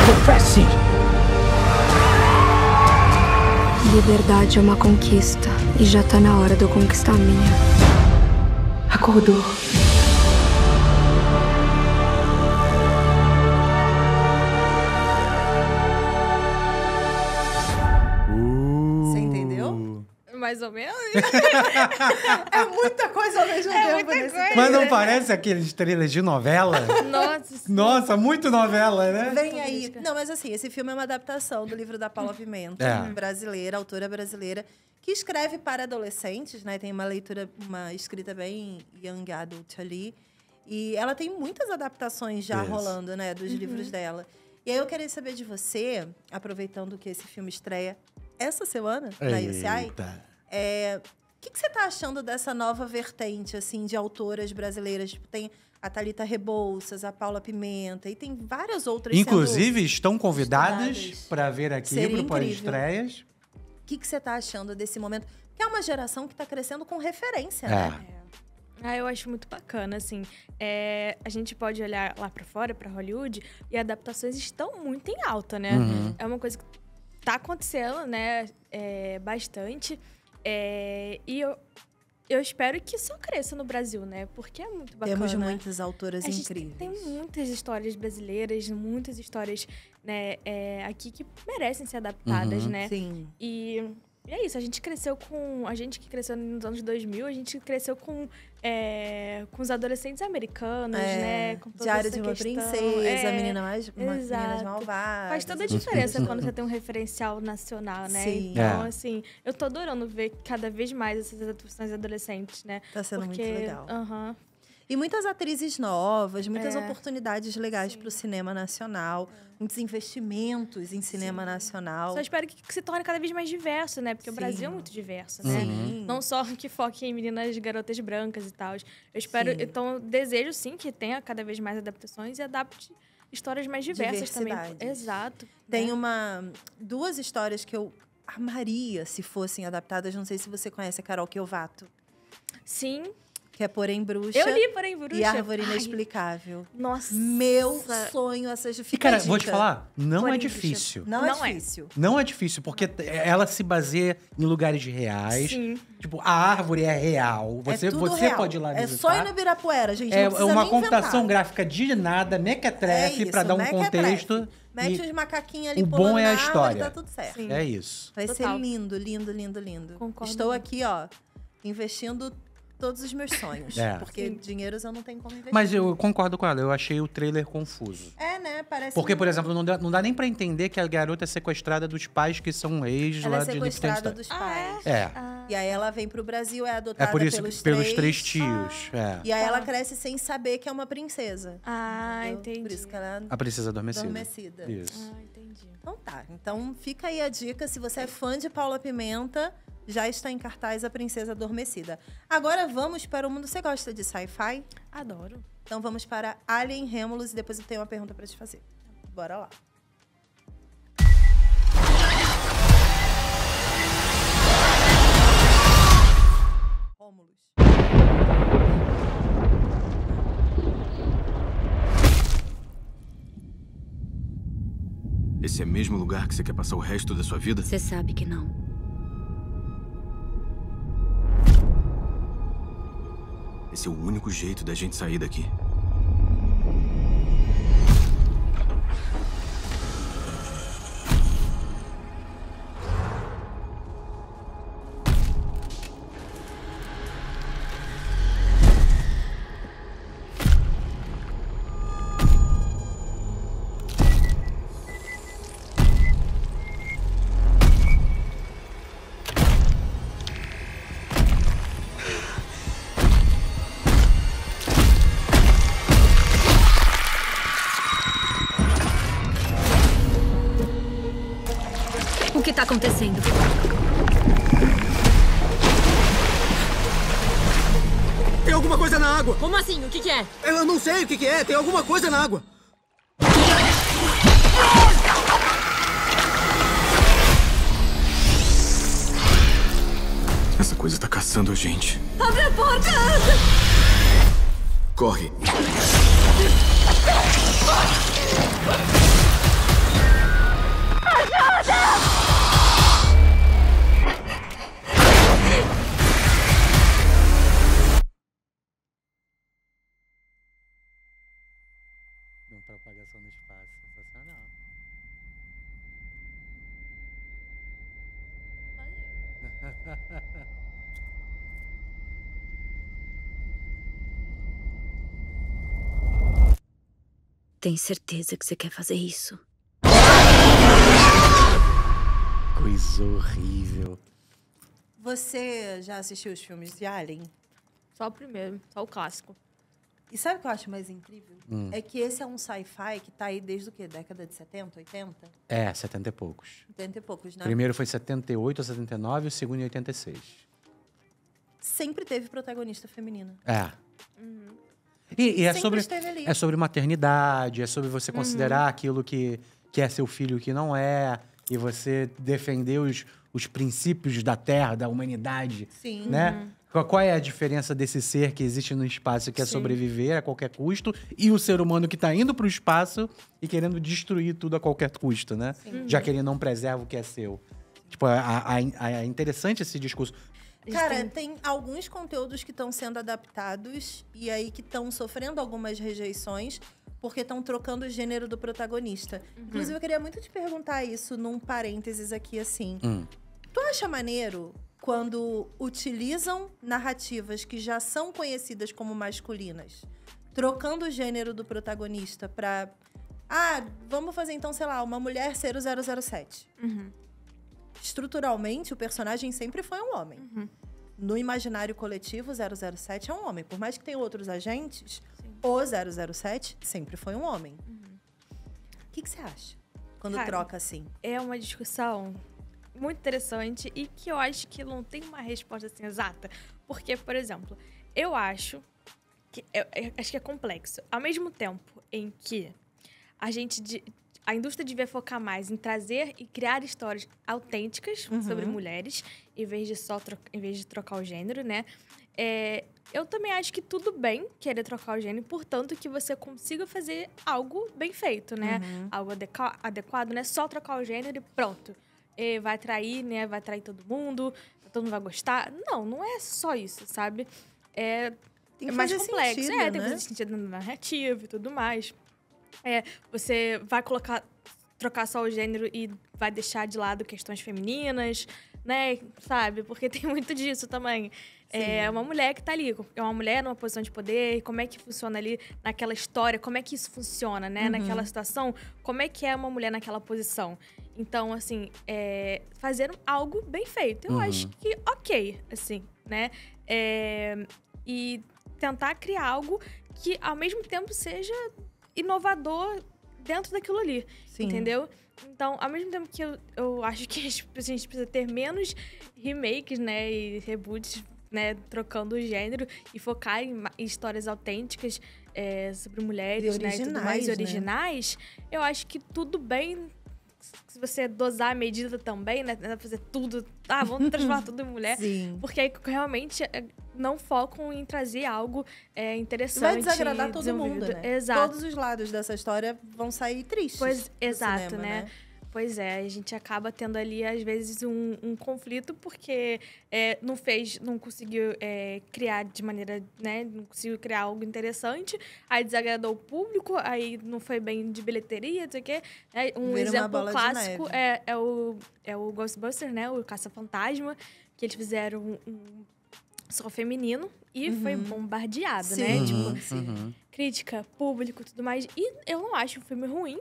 Confesse! Liberdade é uma conquista e já tá na hora de eu conquistar a minha. Acordou. ou menos. é muita coisa ao mesmo é tempo. Muita coisa. Mas não parece aqueles trailers de novela? Nossa. Nossa, muito novela, né? Vem aí. Não, mas assim, esse filme é uma adaptação do livro da Paula hum. Pimenta, é. brasileira, autora brasileira, que escreve para adolescentes, né? Tem uma leitura, uma escrita bem young adult ali. E ela tem muitas adaptações já Isso. rolando, né, dos uhum. livros dela. E aí eu queria saber de você, aproveitando que esse filme estreia essa semana Eita. na UCI. É, o que, que você está achando dessa nova vertente, assim, de autoras brasileiras? Tipo, tem a Thalita Rebouças, a Paula Pimenta, e tem várias outras. Inclusive, estão convidadas para vir aqui para pós-estreias. O que, que você está achando desse momento? Que é uma geração que está crescendo com referência, é. né? É. Ah, eu acho muito bacana, assim. É, a gente pode olhar lá para fora, para Hollywood, e adaptações estão muito em alta, né? Uhum. É uma coisa que está acontecendo, né? É, bastante. É, e eu, eu espero que só cresça no Brasil, né? Porque é muito bacana. Temos muitas autoras incríveis. Tem muitas histórias brasileiras, muitas histórias né, é, aqui que merecem ser adaptadas, uhum, né? Sim. E e é isso, a gente cresceu com. A gente que cresceu nos anos 2000, a gente cresceu com, é, com os adolescentes americanos, é, né? Com toda Diário de uma questão. princesa, é, menina mais, meninas malvadas. Faz toda a diferença quando você tem um referencial nacional, né? Sim. Então, é. assim, eu tô adorando ver cada vez mais essas atuações adolescentes, né? Tá sendo Porque, muito legal. Uh -huh, e muitas atrizes novas, muitas é. oportunidades legais para o cinema nacional, é. muitos investimentos em cinema Sim. nacional. Só espero que, que, se torne cada vez mais diverso, né? Porque Sim. o Brasil é muito diverso, né? Sim. Não só que foque em meninas garotas brancas e tal. Eu espero, então, desejo sim que tenha cada vez mais adaptações e adapte histórias mais diversas também. Exato. Tem né? uma duas histórias que eu amaria se fossem adaptadas. Não sei se você conhece a Carol Queovato Sim que é Porém Bruxa. Eu li Porém Bruxa. E Árvore Ai. Inexplicável. Nossa. Meu sonho essa é E, cara, vou te falar, não é Porém é difícil. Não, não, é difícil. É. Não é difícil, é porque é, ela se baseia em lugares reais. Sim. Tipo, a árvore é real. Você, é você real. pode ir lá visitar. É só ir no Ibirapuera, gente. É, uma computação gráfica de nada, mequetrefe, é para dar um contexto. Mete os macaquinhos ali o bom é a história. Árvore, tá tudo certo. Sim. É isso. Vai Total. ser lindo, lindo, lindo, lindo. Concordo. Estou aqui, ó, investindo todos os meus sonhos. É. Porque Sim. eu não tenho como investir. Mas eu concordo com ela, eu achei o trailer confuso. É, né? Parece. Porque, por exemplo, não dá, não dá nem para entender que a garota é sequestrada dos pais que são reis ela é lá é sequestrada dos pais. Ah, é. Ah. E aí ela vem pro Brasil, é adotada é por isso, pelos, pelos três, três tios. Ah. É. E aí ela ah. cresce sem saber que é uma princesa. Ah, entendeu? entendi. Por isso que ela é a princesa adormecida. adormecida. Isso. Ah, entendi. Então tá. Então fica aí a dica. Se você é fã de Paula Pimenta, já está em cartaz A Princesa Adormecida. Agora vamos para o mundo. Você gosta de sci-fi? Adoro. Então vamos para Alien Remulus e depois eu tenho uma pergunta para te fazer. Bora lá. Esse é mesmo lugar que você quer passar o resto da sua vida? Você sabe que não. Esse é o único jeito da gente sair daqui. acontecendo? Tem alguma coisa na água! Como assim? O que, que é? Eu não sei o que, que é. Tem alguma coisa na água. Essa coisa tá caçando a gente. Abre a porta! Corre. Tem certeza que você quer fazer isso? Coisa horrível. Você já assistiu os filmes de Alien? Só o primeiro, só o clássico. E sabe o que eu acho mais incrível? Hum. É que esse é um sci-fi que tá aí desde o quê? Década de 70, 80? É, 70 e poucos. 70 e poucos, né? O primeiro foi 78 ou 79, o segundo em 86. Sempre teve protagonista feminina. É. Uhum. E, e é, sobre, é sobre maternidade, é sobre você uhum. considerar uhum. aquilo que, que é seu filho e que não é, e você defender os, os princípios da terra, da humanidade. Sim. Né? Uhum. Qual, qual é a diferença desse ser que existe no espaço que quer é sobreviver a qualquer custo e o ser humano que está indo para o espaço e querendo destruir tudo a qualquer custo, né? Sim. Já uhum. que ele não preserva o que é seu. Tipo, a, a, é interessante esse discurso. Cara, tem... tem... alguns conteúdos que estão sendo adaptados e aí que estão sofrendo algumas rejeições porque estão trocando o gênero do protagonista. Uhum. Inclusive, eu queria muito te perguntar isso num parênteses aqui, assim. Hum. Tu acha maneiro quando utilizam narrativas que já são conhecidas como masculinas, trocando o gênero do protagonista pra. Ah, vamos fazer então, sei lá, uma mulher ser o 007. Uhum estruturalmente, o personagem sempre foi um homem. Uhum. No imaginário coletivo, 007 é um homem. Por mais que tenha outros agentes, Sim. o 007 sempre foi um homem. Uhum. O que, que você acha quando Cara, troca assim? É uma discussão muito interessante e que eu acho que não tem uma resposta assim exata. Porque, por exemplo, eu acho que, eu, é, eu é, acho que é complexo. Ao mesmo tempo em que a gente a indústria devia focar mais em trazer e criar histórias autênticas uhum. sobre mulheres, em vez de só em vez de trocar o gênero, né? É, eu também acho que tudo bem querer trocar o gênero, portanto que você consiga fazer algo bem feito, né? Uhum. Algo adequado, né? Só trocar o gênero e pronto. E vai atrair, né? Vai atrair todo mundo, todo mundo vai gostar. Não, não é só isso, sabe? É, é mais complexo. Sentido, é, né? tem que fazer né? sentido na narrativa e tudo mais é, você vai colocar, trocar só o gênero e vai deixar de lado questões femininas, né? Sabe? Porque tem muito disso também. É Sim. É uma mulher que tá ali, é uma mulher numa posição de poder, como é que funciona ali naquela história, como é que isso funciona, né? Uhum. Naquela situação, como é que é uma mulher naquela posição. Então, assim, é, fazer algo bem feito. Eu uhum. acho que ok, assim, né? É, e tentar criar algo que, ao mesmo tempo, seja inovador dentro daquilo ali. Sim. Entendeu? Então, ao mesmo tempo que eu, eu acho que a gente precisa ter menos remakes, né? E reboots, né? Trocando o gênero e focar em, histórias autênticas é, sobre mulheres, e originais, né? E tudo mais, originais. Né? Eu acho que tudo bem se você dosar a medida também, né? Fazer tudo. Ah, vamos transformar tudo em mulher. Sim. Porque aí realmente é, não focam em trazer algo é, interessante. Vai desagradar todo mundo, né? Exato. Todos os lados dessa história vão sair tristes. Pois, exato, cinema, né? né? Pois é, a gente acaba tendo ali, às vezes, um, um conflito, porque é, não fez, não conseguiu é, criar de maneira, né? Não conseguiu criar algo interessante, aí desagradou o público, aí não foi bem de bilheteria, não sei o quê. Né, um Vira exemplo clássico é, é, o, é o Ghostbuster, né? O Caça-Fantasma, que eles fizeram um, um só feminino e uhum. foi bombardeado, né, sim. né? Uhum, tipo, uhum. crítica, público tudo mais. E eu não acho um filme ruim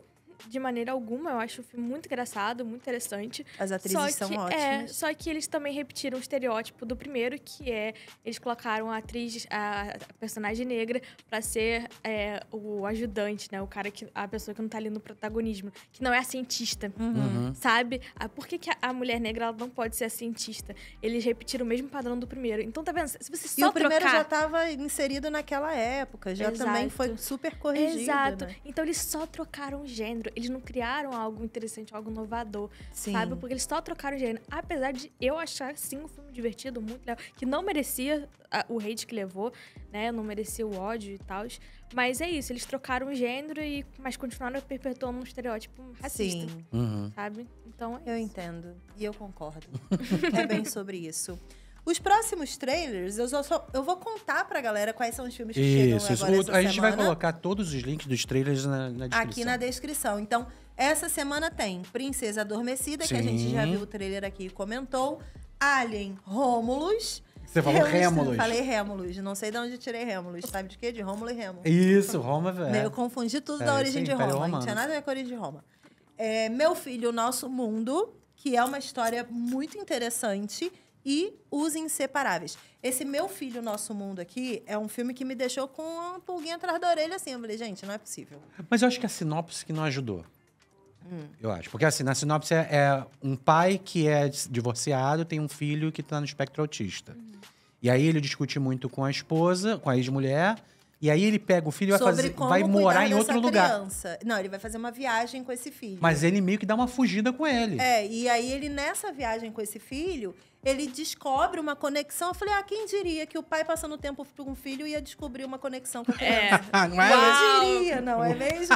de maneira alguma. Eu acho o filme muito engraçado, muito interessante. As atrizes que, são é, ótimas. É, só que eles também repetiram o estereótipo do primeiro, que é eles colocaram a atriz, a personagem negra, para ser é, o ajudante, né? O cara que. A pessoa que não tá ali no protagonismo, que não é a cientista. Uhum. uhum. Sabe? Ah, por que, que a, a, mulher negra ela não pode ser a cientista? Eles repetiram o mesmo padrão do primeiro. Então, tá vendo? Se você só e o primeiro trocar... já tava inserido naquela época, já Exato. também foi super corrigido. Exato. Né? Então eles só trocaram o gênero eles não criaram algo interessante, algo inovador, Sim. sabe? Porque eles só trocaram de gênero. Apesar de eu achar, sim, um filme divertido, muito legal, que não merecia o hate que levou, né? Não merecia o ódio e tal. Mas é isso, eles trocaram o gênero, e, mas continuaram perpetuando um estereótipo racista, Sim. Uhum. sabe? Então é Eu isso. entendo, e eu concordo. é bem sobre isso. Os próximos trailers, eu, só, eu vou contar pra galera quais são os filmes que isso, chegam isso. agora isso. A gente semana. vai colocar todos os links dos trailers na, na descrição. Aqui na descrição. Então, essa semana tem Princesa Adormecida, Sim. que a gente já viu o trailer aqui e comentou. Alien Rômulus. Você falou Rêmulus. Falei Rêmulus. Não sei de onde tirei Rêmulus. Sabe de quê? De Rômulo e Rêmulo. Isso, Roma, é velho. Eu confundi tudo é, da origem de Roma. Não tinha nada a ver com a origem de Roma. É, Meu Filho, Nosso Mundo, que é uma história muito interessante e Os Inseparáveis. Esse Meu Filho, Nosso Mundo aqui é um filme que me deixou com uma pulguinha atrás da orelha, assim. Eu falei, gente, não é possível. Mas eu acho que a sinopse que não ajudou. Hum. Eu acho. Porque, assim, na sinopse é, é um pai que é divorciado, tem um filho que está no espectro autista. Uhum. E aí ele discute muito com a esposa, com a ex-mulher. E aí ele pega o filho e vai, fazer, vai morar em outro lugar. Não, ele vai fazer uma viagem com esse filho. Mas ele meio que dá uma fugida com ele. É, e aí ele nessa viagem com esse filho, ele descobre uma conexão. Eu falei, ah, quem diria que o pai passando tempo com o filho ia descobrir uma conexão com a é. criança? É, não é Quem diria, não é mesmo?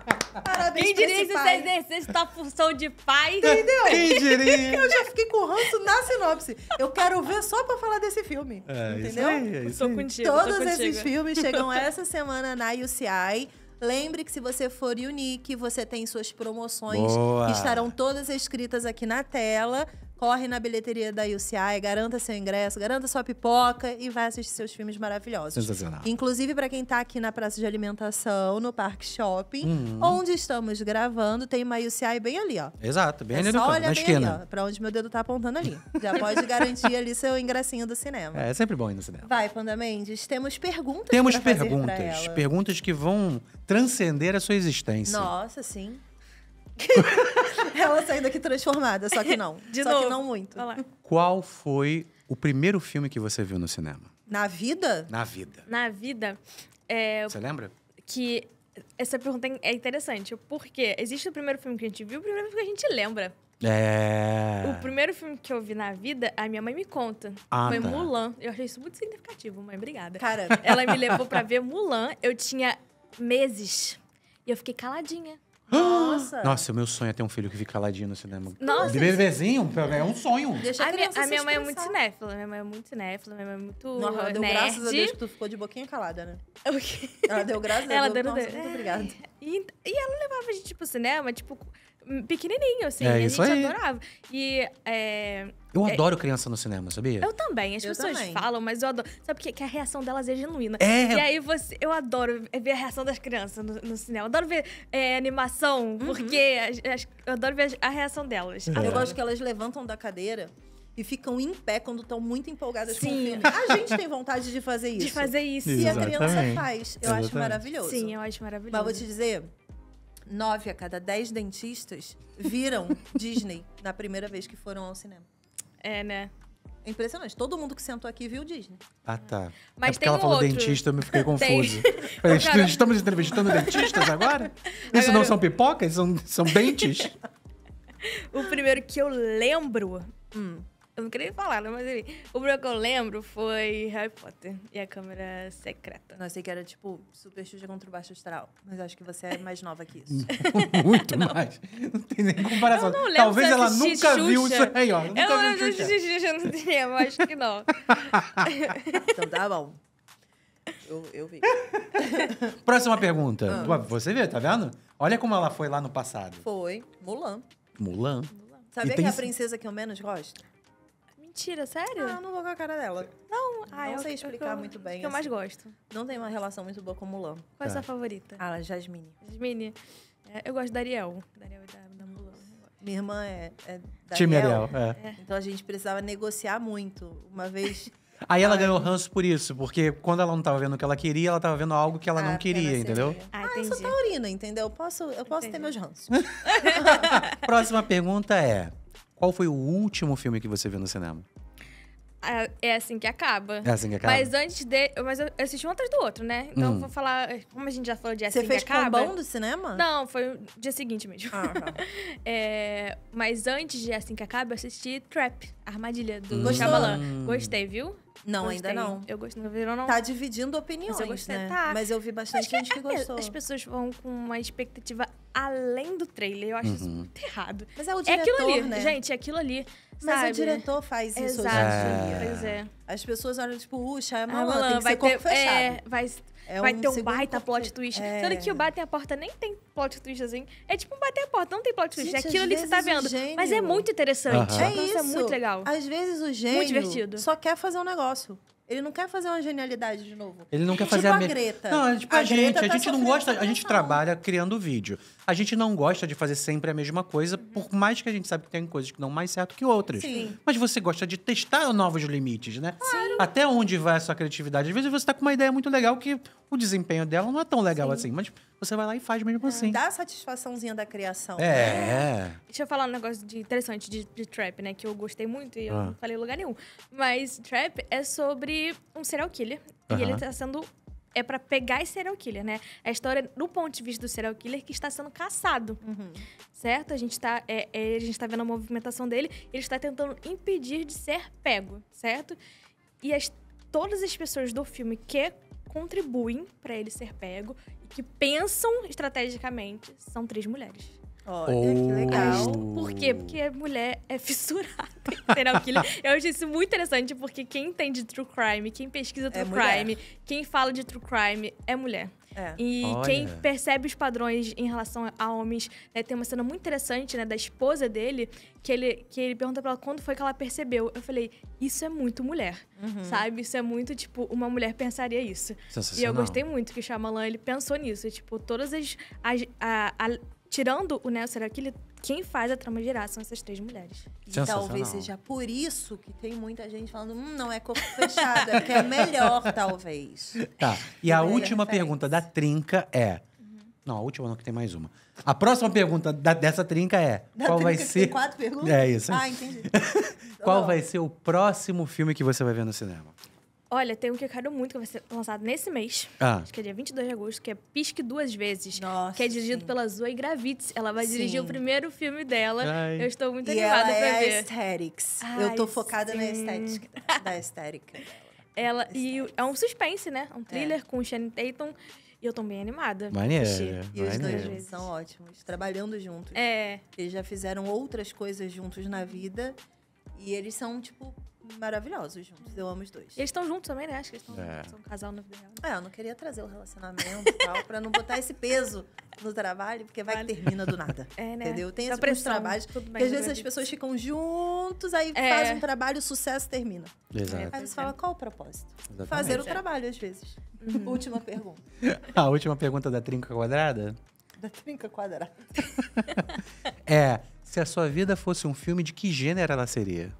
Parabéns Quem diria que você é exercesse da função de pai? Entendeu? Quem diria? Eu já fiquei com ranço na sinopse. Eu quero ver só pra falar desse filme. É, entendeu? Aí, é, Contigo, Todos esses filmes chegam essa semana na UCI. Lembre que se você for Unique, você tem suas promoções Boa. que estarão todas escritas aqui na tela corre na bilheteria da UCI, garanta seu ingresso, garanta sua pipoca e vai assistir seus filmes maravilhosos. Sensacional. Inclusive, para quem tá aqui na Praça de Alimentação, no Parque Shopping, uhum. onde estamos gravando, tem uma UCI bem ali, ó. Exato, bem é ali no olha na esquina. Ali, ó, pra onde meu dedo tá apontando ali. Já pode garantir ali seu ingressinho do cinema. É, é sempre bom ir no cinema. Vai, Panda Mendes, temos perguntas Temos perguntas. Perguntas que vão transcender a sua existência. Nossa, sim. Ela saiu daqui transformada, só que não. De só novo. que não muito. Qual foi o primeiro filme que você viu no cinema? Na vida? Na vida. Na vida. É, você lembra? Que essa pergunta é, é interessante, porque existe o primeiro filme que a gente viu e o primeiro filme que a gente lembra. É. O primeiro filme que eu vi na vida, a minha mãe me conta. Ah, foi tá. Mulan. Eu achei isso muito significativo, mãe. Obrigada. Cara, ela me levou para ver Mulan. Eu tinha meses. E eu fiquei caladinha. Nossa. Nossa, o meu sonho é ter um filho que fica caladinho no cinema. Nossa. Bebezinho, é um sonho. Deixa a, minha, a minha mãe é muito cinéfila. Minha mãe é muito cinéfila. Minha mãe é muito Nossa, deu nerd. graças a Deus que tu ficou de boquinha calada, né? É o quê? Ela deu graças ela a Deus. Deu, Nossa, deu. muito obrigada. E, e ela levava a gente pro cinema, tipo pequenininho, assim. É, a gente aí. adorava. E. É, eu é adoro é, criança no cinema, sabia? Eu também. As eu pessoas também. falam, mas eu adoro. Sabe por quê? Que a reação delas é genuína. É. E aí você. Eu adoro ver a reação das crianças no, no cinema. Eu adoro ver é, animação, uhum. porque as, as, eu adoro ver a reação delas. É. Eu gosto que elas levantam da cadeira e ficam em pé quando estão muito empolgadas Sim. com o filme. A gente tem vontade de fazer isso. De fazer isso. E Exatamente. a criança faz. Eu Exatamente. acho maravilhoso. Sim, eu acho maravilhoso. Mas vou te dizer, nove a cada dez dentistas viram Disney na primeira vez que foram ao cinema. É, né? impressionante. Todo mundo que sentou aqui viu Disney. Ah, tá. Mas é porque ela um falou outro. dentista, eu me fiquei confuso. Cara... Estamos entrevistando dentistas agora? Isso agora... não são pipocas? São, são dentes? o primeiro que eu lembro hum, eu não queria nem falar, né? Mas ele. O primeiro que eu lembro foi Harry Potter e a Câmara Secreta. Não, eu sei que era tipo Super Xuxa contra o Baixo Astral, mas acho que você é mais nova que isso. Muito não. mais. Não tem nem comparação. Eu não lembro Talvez ela nunca Xuxa. viu isso aí, ó. Eu nunca não lembro de Xuxa no tempo, acho que não. então tá bom. Eu, eu vi. Próxima pergunta. Ah. Você vê, tá vendo? Olha como ela foi lá no passado. Foi. Mulan. Mulan. Mulan. Sabia tem... que é a princesa que eu menos gosto? Mentira, sério? Ah, não vou com a cara dela. Não, ah, não eu, sei explicar eu, muito bem. Que eu mais assim. gosto. Não tem uma relação muito boa com Mulan. Qual tá. é a sua tá. favorita? Ah, Jasmine. Jasmine. É, eu gosto da Ariel. Ariel da, da Mulan. Minha irmã é, é da Time Ariel. Ariel é. é. Então a gente precisava negociar muito. Uma vez. Aí ela Ai. ganhou ranço por isso, porque quando ela não estava vendo o que ela queria, ela estava vendo algo que ela ah, não queria, entendeu? Ah, isso ah, eu sou taurina, entendeu? Eu posso, eu posso ter meus ranços. Próxima pergunta é: qual foi o último filme que você viu no cinema? Ah, é assim que acaba. É assim que acaba. Mas antes de. Mas eu assisti um atrás do outro, né? Então hum. vou falar. Como a gente já falou de é assim Você fez que acaba. Você do cinema? Não, foi o dia seguinte mesmo. Ah, tá. é, mas antes de é assim que acaba, eu assisti Trap, Armadilha do hum. Gostei, viu? Não, gostei. ainda não. Eu gostei, não viram, não. Tá dividindo opiniões, Mas eu gostei, né? Tá. Mas eu vi bastante que gente que é gostou. As pessoas vão com uma expectativa além do trailer. Eu acho uhum. isso muito errado. Mas é o diretor, é aquilo ali, né? Gente, é aquilo ali. Mas sabe? o diretor faz isso Exato. hoje em dia. Pois é. As pessoas olham, tipo, uxa, é malandro, ah, tem que vai ser ter, corpo fechado. É, vai, é vai um ter um baita corpo... plot twist. É... Sendo que o bater a porta nem tem plot twist assim. É tipo um bater a porta, não tem plot twist. Gente, é aquilo ali que você tá vendo. Gênio... Mas é muito interessante. É isso. é muito legal. Às vezes o gênio muito divertido. só quer fazer um negócio. Ele não quer fazer uma genialidade de novo. Ele não quer tipo fazer tipo a, a Greta. Não, é tipo a, a gente. a tá gente não gosta. A gente trabalha criando vídeo a gente não gosta de fazer sempre a mesma coisa, uhum. por mais que a gente sabe que tem coisas que dão mais certo que outras. Sim. Mas você gosta de testar novos limites, né? Sim. Até onde vai a sua criatividade? Às vezes você tá com uma ideia muito legal que o desempenho dela não é tão legal Sim. assim, mas você vai lá e faz mesmo é, assim. Dá a satisfaçãozinha da criação. É. Né? Deixa eu falar um negócio de interessante de, de, trap, né? Que eu gostei muito e eu ah. não falei lugar nenhum. Mas trap é sobre um serial killer. Uh -huh. E ele tá sendo é para pegar esse serial killer, né? É a história do ponto de vista do serial killer que está sendo caçado, uhum. certo? A gente está é, é, a gente tá vendo a movimentação dele, ele está tentando impedir de ser pego, certo? E as, todas as pessoas do filme que contribuem para ele ser pego e que pensam estrategicamente são três mulheres. Olha, oh, que legal. Por quê? Porque é mulher é fissurada em serial killer. Eu achei isso muito interessante, porque quem entende true crime, quem pesquisa é true é crime, mulher. quem fala de true crime é mulher. É. E Olha. quem percebe os padrões em relação a homens, né, tem uma cena muito interessante, né, da esposa dele, que ele, que ele pergunta pra ela quando foi que ela percebeu. Eu falei, isso é muito mulher, uhum. sabe? Isso é muito, tipo, uma mulher pensaria isso. E eu gostei muito que o Shyamalan, ele pensou nisso. Tipo, todas as, as a, a tirando o Nelson Aquile, quem faz a trama girar são essas três mulheres. E talvez seja por isso que tem muita gente falando, hum, não é corpo fechado, é que é melhor, talvez. Tá. E a é última pergunta da trinca é. Uhum. Não, a última não, que tem mais uma. A próxima pergunta da, dessa trinca é. Da qual trinca vai ser. Tem quatro perguntas? É isso. Ah, entendi. Tá qual vai ser o próximo filme que você vai ver no cinema? Olha, tem um que eu quero muito, que vai ser lançado nesse mês. Ah. Acho que é dia 22 de agosto, que é Pisque Duas Vezes. Nossa, que é dirigido sim. pela Zoe Gravitz. Ela vai sim. dirigir o primeiro filme dela. Ai. Eu estou muito e animada ela pra é ver. A aesthetics. Ai, eu tô focada sim. na estética. da estética Ela, e é um suspense, né? É um thriller é. com Shannon Tatum. E eu tô bem animada. Maneiro. É e os maneiro. dois são ótimos, trabalhando juntos. É. Eles já fizeram outras coisas juntos na vida. E eles são, tipo, maravilhosos juntos. Eu amo os dois. Eles estão juntos também, né? Acho que eles estão é. São um casal na vida real. É, eu não queria trazer o relacionamento e tal, pra não botar esse peso no trabalho, porque vai vale. que termina do nada. É, né? Entendeu? Tem esses trabalhos. que às vezes as pessoas ficam juntos, aí é. fazem um trabalho, o sucesso termina. Exato. Aí você fala, qual o propósito? Exatamente. Fazer o é. trabalho, às vezes. Uhum. Última pergunta. A última pergunta da trinca quadrada? Da trinca quadrada. é, se a sua vida fosse um filme, de que gênero ela seria?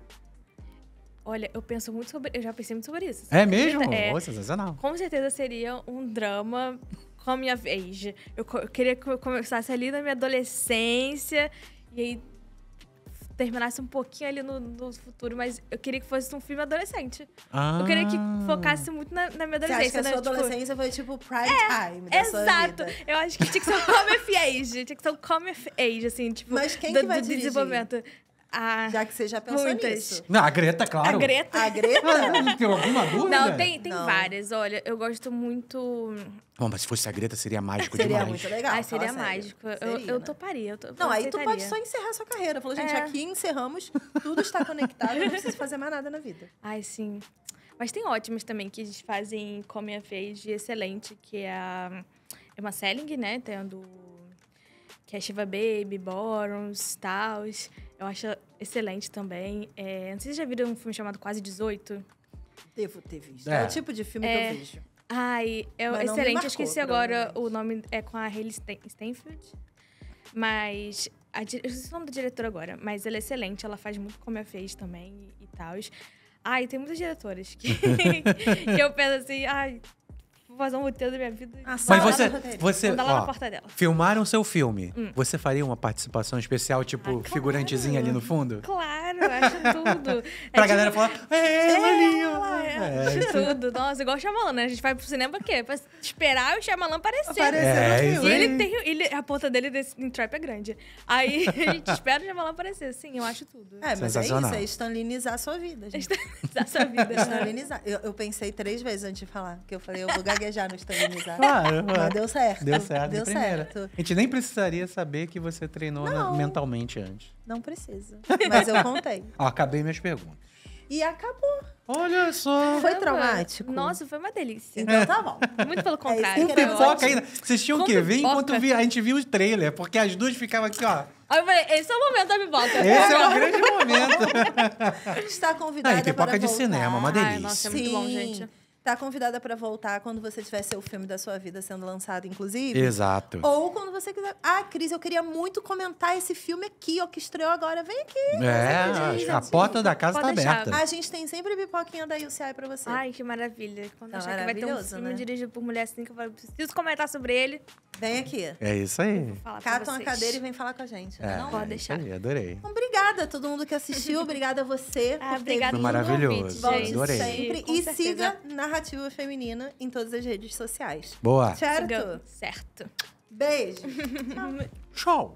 Olha, eu penso muito sobre. Eu já pensei muito sobre isso. É mesmo? É, oh, sensacional. Com certeza seria um drama com a minha vez. Eu, eu queria que eu começasse ali na minha adolescência e aí terminasse um pouquinho ali no, no, futuro, mas eu queria que fosse um filme adolescente. Ah. Eu queria que ah. focasse muito na, na minha adolescência. Você acha que a né? sua tipo, adolescência foi tipo prime é, time da Exato. Eu acho que tinha que ser um come of age. Tinha que ser um come of age, assim, tipo, mas quem do, que vai do dirigir? desenvolvimento. Ah, já que você já pensou muitas. nisso. Não, a Greta, claro. A Greta. A Greta. Ah, é? tem alguma dúvida? Não, tem, tem Não. várias. Olha, eu gosto muito... Bom, mas se fosse a Greta, seria mágico seria demais. Seria muito legal. Ah, seria mágico. Eu, eu né? toparia. Eu to... Não, eu aí aceitaria. tu pode só encerrar sua carreira. Falou, gente, é. aqui encerramos. Tudo está conectado. não precisa fazer mais nada na vida. Ai, sim. Mas tem ótimas também que eles fazem Come a Vez de excelente, que é a Emma Selling, né? Tendo... Que é Shiva Baby, Borons, tals eu acho excelente também. É, não sei se vocês já viram um filme chamado Quase 18. Devo ter visto. É, é o tipo de filme é... que eu é. vejo. Ai, é Mas excelente. Marcou, eu esqueci agora o nome. É com a Hayley Stenfield. Mas a, eu esqueci é o nome da diretora agora, mas ela é excelente, ela faz muito como eu fez também e, e tal. Ai, tem muitas diretoras que, que eu penso assim, ai, vou fazer um roteiro da minha vida. Ah, mas você, você Mandar lá ó, na porta dela. filmaram seu filme. Hum. Você faria uma participação especial, tipo, ah, claro, figurantezinha ali no fundo? Claro acho tudo. É pra tipo, galera falar, é, é, é, é malinho ali, É, acho tudo. Nossa, igual o Shyamalan, né? A gente vai pro cinema o quê? Pra esperar o Shyamalan aparecer. Aparecer E ele tem, ele, a ponta dele desse, em Trap é grande. Aí a gente espera o Shyamalan aparecer. Sim, eu acho tudo. É, mas é isso, é estanlinizar sua vida, gente. Estanlinizar sua vida. Né? Estanlinizar. Eu, eu pensei três vezes antes de falar, que eu falei, eu vou gaguejar no estanlinizar. Claro, Mas deu certo. Deu certo. Deu certo. A gente nem precisaria saber que você treinou mentalmente antes. Não precisa. Mas eu contei. Acabei minhas perguntas. E acabou. Olha só. Foi traumático. Nossa, foi uma delícia. Então tá bom. Muito pelo é contrário. É pipoca ainda. Vocês tinham o quê? Vem enquanto vi, a gente viu o trailer, porque as duas ficavam aqui, ó. Aí eu falei, esse é o momento da pipoca. Esse é o grande momento. Está convidada ah, pipoca para pipoca de é voltar. cinema, uma delícia. Ai, nossa, é muito Sim. bom, gente. Tá convidada para voltar quando você tiver seu filme da sua vida sendo lançado, inclusive. Exato. Ou quando você quiser. Ah, Cris, eu queria muito comentar esse filme aqui, ó, que estreou agora. Vem aqui. É, a porta da casa tá Pode tá deixar. aberta. A gente tem sempre pipoquinha da UCI para você. Ai, que maravilha. Quando tá achar que vai ter um filme né? dirigido por mulher assim, que eu preciso comentar sobre ele. Vem aqui. É isso aí. Catam a cadeira e vem falar com a gente. Né? É, Não? Pode é deixar. Aí, adorei. Então, obrigada a todo mundo que assistiu. obrigada a você. Ah, por obrigada. Foi maravilhoso. Convite, gente. Adorei. Sempre. e siga na narrativa feminina em todas as redes sociais. Boa. Certo? Certo. Beijo. Tchau.